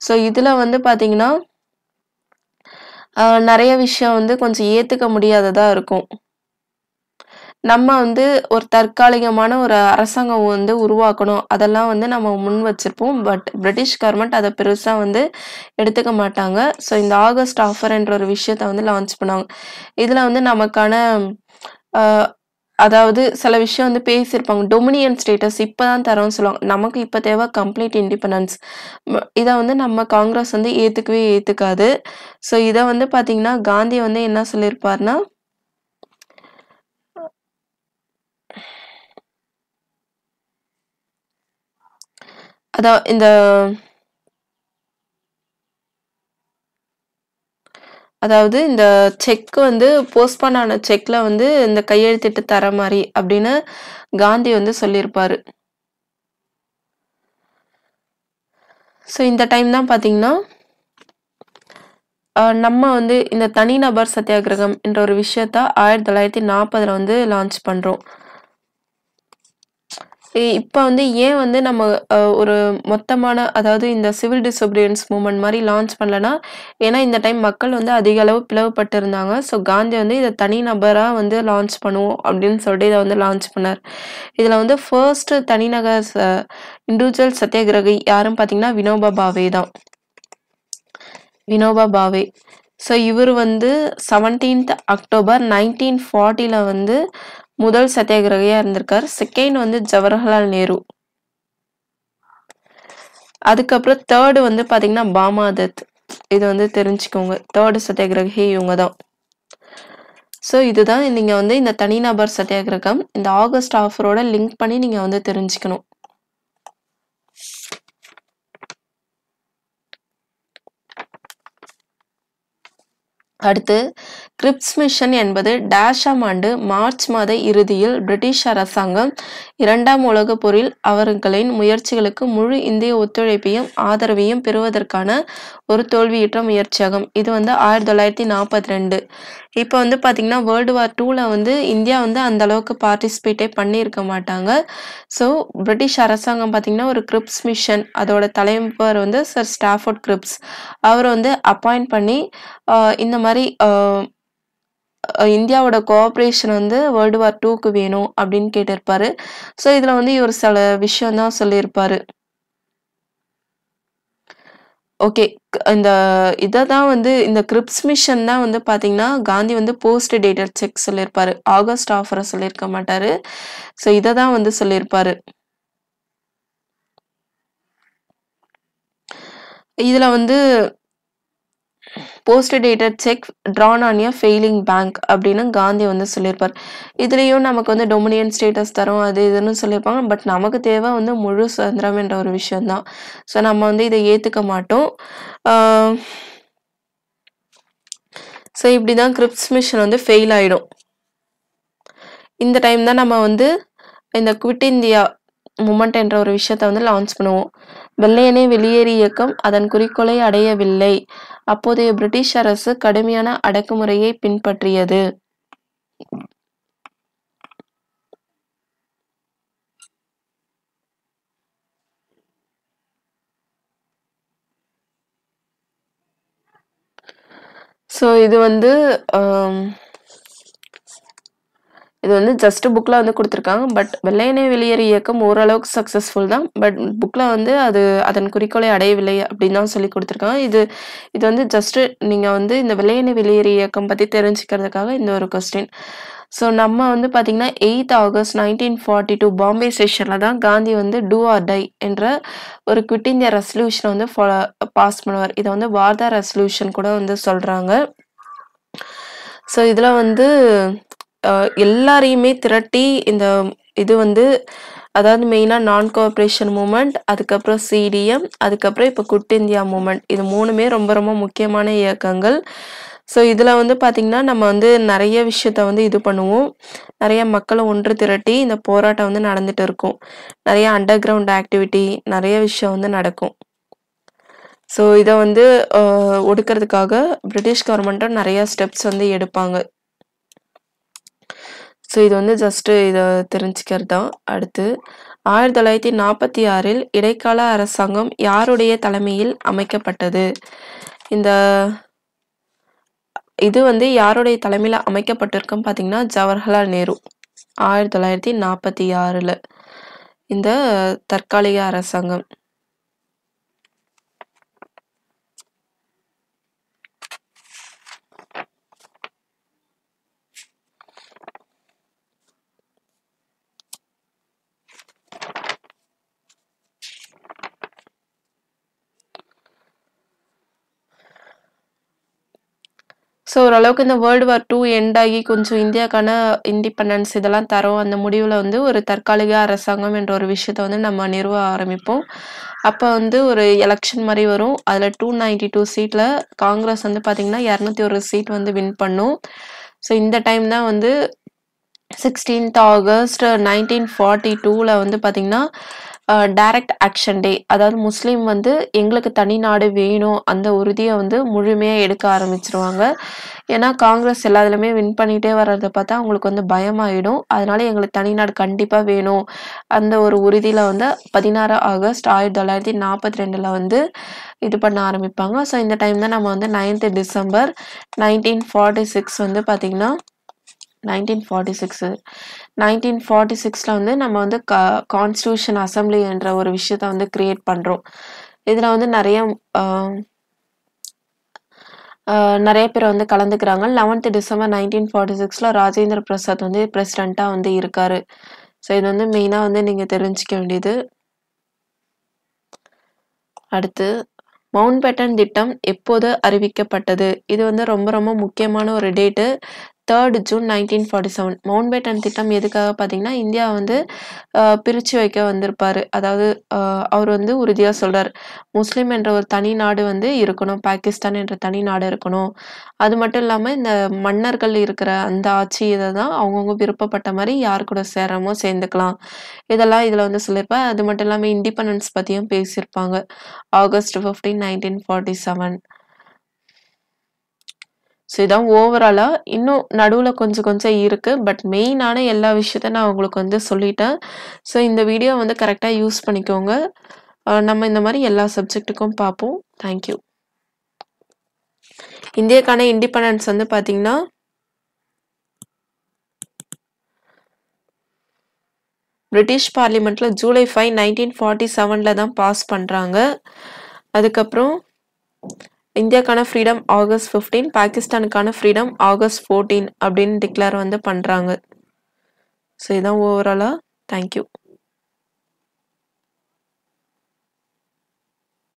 ஸோ இதில் வந்து பார்த்தீங்கன்னா நிறைய விஷயம் வந்து கொஞ்சம் ஏற்றுக்க முடியாததாக இருக்கும் நம்ம வந்து ஒரு தற்காலிகமான ஒரு அரசாங்கம் வந்து உருவாக்கணும் அதெல்லாம் வந்து நம்ம முன் வச்சிருப்போம் பட் பிரிட்டிஷ் கவர்மெண்ட் அதை பெருசாக வந்து எடுத்துக்க மாட்டாங்க ஸோ இந்த ஆகஸ்ட் ஆஃபர் என்ற ஒரு விஷயத்த வந்து லான்ச் பண்ணாங்க இதில் வந்து நமக்கான அதாவது சில விஷயம் வந்து பேசியிருப்பாங்க டொமினியன் ஸ்டேட்டஸ் இப்போ தான் தரோம்னு சொல்லுவாங்க நமக்கு இப்போ தேவை கம்ப்ளீட் இண்டிபெண்டன்ஸ் இதை வந்து நம்ம காங்கிரஸ் வந்து ஏற்றுக்கவே ஏற்றுக்காது ஸோ இதை வந்து பார்த்தீங்கன்னா காந்தி வந்து என்ன சொல்லியிருப்பார்னா அதான் இந்த அதாவது இந்த செக் வந்து போஸ்ட்பான் ஆன செக்ல வந்து இந்த கையெழுத்திட்டு தர மாதிரி அப்படின்னு காந்தி வந்து சொல்லியிருப்பாரு ஸோ இந்த டைம் தான் பார்த்தீங்கன்னா நம்ம வந்து இந்த தனிநபர் சத்தியாகிரகம் என்ற ஒரு விஷயத்த ஆயிரத்தி தொள்ளாயிரத்தி நாற்பதில் வந்து லான்ச் பண்ணுறோம் இப்போ வந்து ஏன் வந்து நம்ம ஒரு மொத்தமான அதாவது இந்த சிவில் டிசோபிடியன்ஸ் மூமெண்ட் மாதிரி லான்ச் பண்ணலன்னா ஏன்னா இந்த டைம் மக்கள் வந்து அதிக அளவு பிளவுபட்டு இருந்தாங்க ஸோ காந்தி வந்து இதை தனி நபராக வந்து லான்ச் பண்ணுவோம் அப்படின்னு சொல்லிட்டு இதை வந்து லான்ச் பண்ணார் இதில் வந்து ஃபர்ஸ்ட் தனிநகர் இண்டிவிஜுவல் சத்தியகிரகி யாருன்னு பார்த்தீங்கன்னா வினோபா பாவே தான் வினோபா பாவே ஸோ இவர் வந்து செவன்டீன்த் அக்டோபர் நைன்டீன் ஃபார்ட்டியில் வந்து முதல் சத்தியாகிரகியா இருந்திருக்காரு செகண்ட் வந்து ஜவஹர்லால் நேரு அதுக்கப்புறம் தேர்டு வந்து பாத்தீங்கன்னா பாமாதத் இது வந்து தெரிஞ்சுக்கோங்க தேர்டு சத்தியாகிரகி இவங்க தான் ஸோ இதுதான் நீங்கள் வந்து இந்த தனிநபர் சத்தியாகிரகம் இந்த ஆகஸ்ட் ஆஃபரோட லிங்க் பண்ணி நீங்கள் வந்து தெரிஞ்சுக்கணும் அடுத்து கிரிப்ஸ் மிஷன் என்பது டேஷாம் ஆண்டு மார்ச் மாத இறுதியில் பிரிட்டிஷ் அரசாங்கம் இரண்டாம் உலகப் போரில் அவர்களின் முயற்சிகளுக்கு முழு இந்திய ஒத்துழைப்பையும் ஆதரவையும் பெறுவதற்கான ஒரு தோல்வியுற்ற முயற்சியாகும் இது வந்து ஆயிரத்தி தொள்ளாயிரத்தி நாற்பத்தி ரெண்டு இப்போ வந்து பார்த்திங்கன்னா வேர்ல்டு வார் டூவில் வந்து இந்தியா வந்து அந்த அளவுக்கு பார்ட்டிசிபேட்டே பண்ணியிருக்க மாட்டாங்க ஸோ பிரிட்டிஷ் அரசாங்கம் பார்த்திங்கன்னா ஒரு கிரிப்ஸ் மிஷன் அதோட தலைவர் வந்து சர் ஸ்டாஃபோர்ட் கிரிப்ஸ் அவர் வந்து அப்பாயிண்ட் பண்ணி இந்த மாதிரி இந்தியாவோட கோஆப்ரேஷன் வந்து வேர்ல்டு வார் டூக்கு வேணும் அப்படின்னு கேட்டிருப்பாரு ஸோ இதில் வந்து இவர் சில விஷயம்தான் சொல்லியிருப்பாரு ஓகே இந்த இதை தான் வந்து இந்த கிரிப்ஸ் மிஷன் தான் வந்து பார்த்தீங்கன்னா காந்தி வந்து போஸ்ட் டேட்டட் செக் சொல்லியிருப்பாரு ஆகஸ்ட் ஆஃபரை சொல்லியிருக்க மாட்டார் ஸோ இதை தான் வந்து சொல்லியிருப்பாரு இதில் வந்து post dated cheque drawn on a failing bank அப்படின்னு காந்தி வந்து சொல்லியிருப்பார் இதுலேயும் நமக்கு வந்து டொமினியன் ஸ்டேட்டஸ் தரும் அது இதுன்னு சொல்லியிருப்பாங்க பட் நமக்கு தேவை வந்து முழு சுதந்திரம் என்ற ஒரு விஷயந்தான் ஸோ நம்ம வந்து இதை ஏற்றுக்க மாட்டோம் ஸோ இப்படி தான் கிரிப்ஸ் மிஷன் வந்து ஃபெயில் ஆகிடும் இந்த டைம் தான் நம்ம வந்து இந்த குவிட் இந்தியா மூமெண்ட் என்ற ஒரு விஷயத்தை வந்து லான்ச் பண்ணுவோம் வெள்ளையனே வெளியேறி இயக்கம் அதன் குறிக்கோளை அடையவில்லை அப்போதைய பிரிட்டிஷ் அரசு கடுமையான அடக்குமுறையை பின்பற்றியது ஸோ இது வந்து இது வந்து ஜஸ்ட் புக்கில் வந்து கொடுத்துருக்காங்க பட் வெள்ளையனே வெளியேறு இயக்கம் ஓரளவுக்கு சக்ஸஸ்ஃபுல் தான் பட் புக்கில் வந்து அது அதன் குறிக்கோளை அடையவில்லை அப்படின்னு தான் சொல்லி கொடுத்துருக்காங்க இது இது வந்து ஜஸ்ட்டு நீங்கள் வந்து இந்த வெள்ளையனே வெளியேறு இயக்கம் பற்றி தெரிஞ்சுக்கிறதுக்காக இந்த ஒரு கொஸ்டின் ஸோ நம்ம வந்து பார்த்திங்கன்னா eighth August nineteen forty two Bombay செஷனில் தான் காந்தி வந்து டூ ஆர் டை என்ற ஒரு குவிட் இந்தியா ரெசல்யூஷனை வந்து ஃபாலோ பாஸ் பண்ணுவார் இதை வந்து வார்தா ரெசல்யூஷன் கூட வந்து சொல்கிறாங்க ஸோ இதில் வந்து எல்லாரையுமே திரட்டி இந்த இது வந்து அதாவது மெயினாக நான் கோஆப்ரேஷன் மூமெண்ட் அதுக்கப்புறம் சிடிஎம் அதுக்கப்புறம் இப்போ குட் இந்தியா மூமெண்ட் இது மூணுமே ரொம்ப ரொம்ப முக்கியமான இயக்கங்கள் ஸோ இதில் வந்து பார்த்திங்கன்னா நம்ம வந்து நிறைய விஷயத்த வந்து இது பண்ணுவோம் நிறைய மக்களை ஒன்று திரட்டி இந்த போராட்டம் வந்து நடந்துகிட்டு இருக்கும் நிறைய அண்டர் கிரவுண்ட் ஆக்டிவிட்டி நிறைய விஷயம் வந்து நடக்கும் ஸோ இதை வந்து ஒடுக்கிறதுக்காக பிரிட்டிஷ் கவர்மெண்ட்டும் நிறையா ஸ்டெப்ஸ் வந்து எடுப்பாங்க ஸோ இது வந்து ஜஸ்ட்டு இதை தெரிஞ்சுக்கிறது தான் அடுத்து ஆயிரத்தி தொள்ளாயிரத்தி நாற்பத்தி ஆறில் இடைக்கால அரசாங்கம் யாருடைய தலைமையில் அமைக்கப்பட்டது இந்த இது வந்து யாருடைய தலைமையில் அமைக்கப்பட்டிருக்கும் பார்த்தீங்கன்னா ஜவஹர்லால் நேரு ஆயிரத்தி தொள்ளாயிரத்தி நாற்பத்தி ஆறில் இந்த தற்காலிக அரசாங்கம் ஸோ ஓரளவுக்கு இந்த வேர்ல்டு வார் டூ எண்ட் ஆகி கொஞ்சம் இந்தியாவுக்கான இண்டிபெண்டன்ஸ் இதெல்லாம் தரும் அந்த முடிவில் வந்து ஒரு தற்காலிக அரசாங்கம் என்ற ஒரு விஷயத்த வந்து நம்ம நிறுவ ஆரம்பிப்போம் அப்போ வந்து ஒரு எலெக்ஷன் மாதிரி வரும் அதில் டூ நைன்டி டூ சீட்டில் காங்கிரஸ் வந்து பார்த்திங்கன்னா இரநூத்தி ஒரு சீட் வந்து வின் பண்ணும் ஸோ இந்த டைம் தான் வந்து சிக்ஸ்டீன்த் ஆகஸ்ட் நைன்டீன் ஃபார்ட்டி டூவில் வந்து பார்த்திங்கன்னா டைரக்ட் ஆக்ஷன் டே அதாவது முஸ்லீம் வந்து எங்களுக்கு தனி நாடு வேணும் அந்த உறுதியை வந்து முழுமையாக எடுக்க ஆரம்பிச்சிருவாங்க ஏன்னா காங்கிரஸ் எல்லாத்துலேயுமே வின் பண்ணிகிட்டே வர்றத பார்த்தா அவங்களுக்கு வந்து பயமாயிடும் அதனால எங்களுக்கு தனி நாடு கண்டிப்பாக வேணும் அந்த ஒரு உறுதியில் வந்து பதினாறு ஆகஸ்ட் ஆயிரத்தி தொள்ளாயிரத்தி நாற்பத்தி ரெண்டில் வந்து இது பண்ண ஆரம்பிப்பாங்க ஸோ இந்த டைம் தான் நம்ம வந்து ninth December nineteen forty six வந்து பார்த்திங்கன்னா nineteen forty six nineteen forty சிக்ஸில் வந்து நம்ம வந்து க கான்ஸ்டியூஷன் அசம்பிளி என்ற ஒரு விஷயத்த வந்து கிரியேட் பண்ணுறோம் இதில் வந்து நிறைய நிறைய பேர் வந்து கலந்துக்கிறாங்க லெவன்த்து டிசம்பர் நைன்டீன் ஃபார்ட்டி சிக்ஸில் ராஜேந்திர பிரசாத் வந்து பிரசிடெண்ட்டாக வந்து இருக்கார் ஸோ இது வந்து மெயினாக வந்து நீங்கள் தெரிஞ்சிக்க வேண்டியது அடுத்து மவுண்ட் பேட்டன் திட்டம் எப்போது அறிவிக்கப்பட்டது இது வந்து ரொம்ப ரொம்ப முக்கியமான ஒரு date third June nineteen forty seven பேட்டன் திட்டம் எதுக்காக பார்த்தீங்கன்னா இந்தியா வந்து பிரித்து வைக்க வந்திருப்பார் அதாவது அவர் வந்து உறுதியாக சொல்கிறார் முஸ்லீம் என்ற ஒரு தனி நாடு வந்து இருக்கணும் பாகிஸ்தான் என்ற தனி நாடு இருக்கணும் அது மட்டும் இல்லாமல் இந்த மன்னர்கள் இருக்கிற அந்த ஆட்சி இதை தான் அவங்கவுங்க விருப்பப்பட்ட மாதிரி யார் கூட சேரமோ சேர்ந்துக்கலாம் இதெல்லாம் இதில் வந்து சொல்லியிருப்பேன் அது மட்டும் இல்லாமல் இண்டிபெண்டன்ஸ் பற்றியும் பேசியிருப்பாங்க August fifteen nineteen forty seven so இதான் ஓவராலாக இன்னும் நடுவில் கொஞ்சம் கொஞ்சம் இருக்குது பட் மெயினான எல்லா விஷயத்த நான் உங்களுக்கு வந்து சொல்லிட்டேன் ஸோ இந்த வீடியோ வந்து கரெக்டாக யூஸ் பண்ணிக்கோங்க நம்ம இந்த மாதிரி எல்லா சப்ஜெக்ட்டுக்கும் பார்ப்போம் தேங்க்யூ இந்தியாக்கான இண்டிபெண்டன்ஸ் வந்து பார்த்தீங்கன்னா பிரிட்டிஷ் பார்லிமெண்ட்டில் ஜூலை ஃபைவ் நைன்டீன் ஃபார்ட்டி செவனில் தான் பாஸ் பண்ணுறாங்க அதுக்கப்புறம் இந்தியாக்கான ஃப்ரீடம் ஆகஸ்ட் ஃபிஃப்டீன் பாகிஸ்தானுக்கான ஃப்ரீடம் ஆகஸ்ட் ஃபோர்டீன் அப்படின்னு டிக்ளேர் வந்து பண்ணுறாங்க ஸோ இதுதான் ஓவராலாக தேங்க்யூ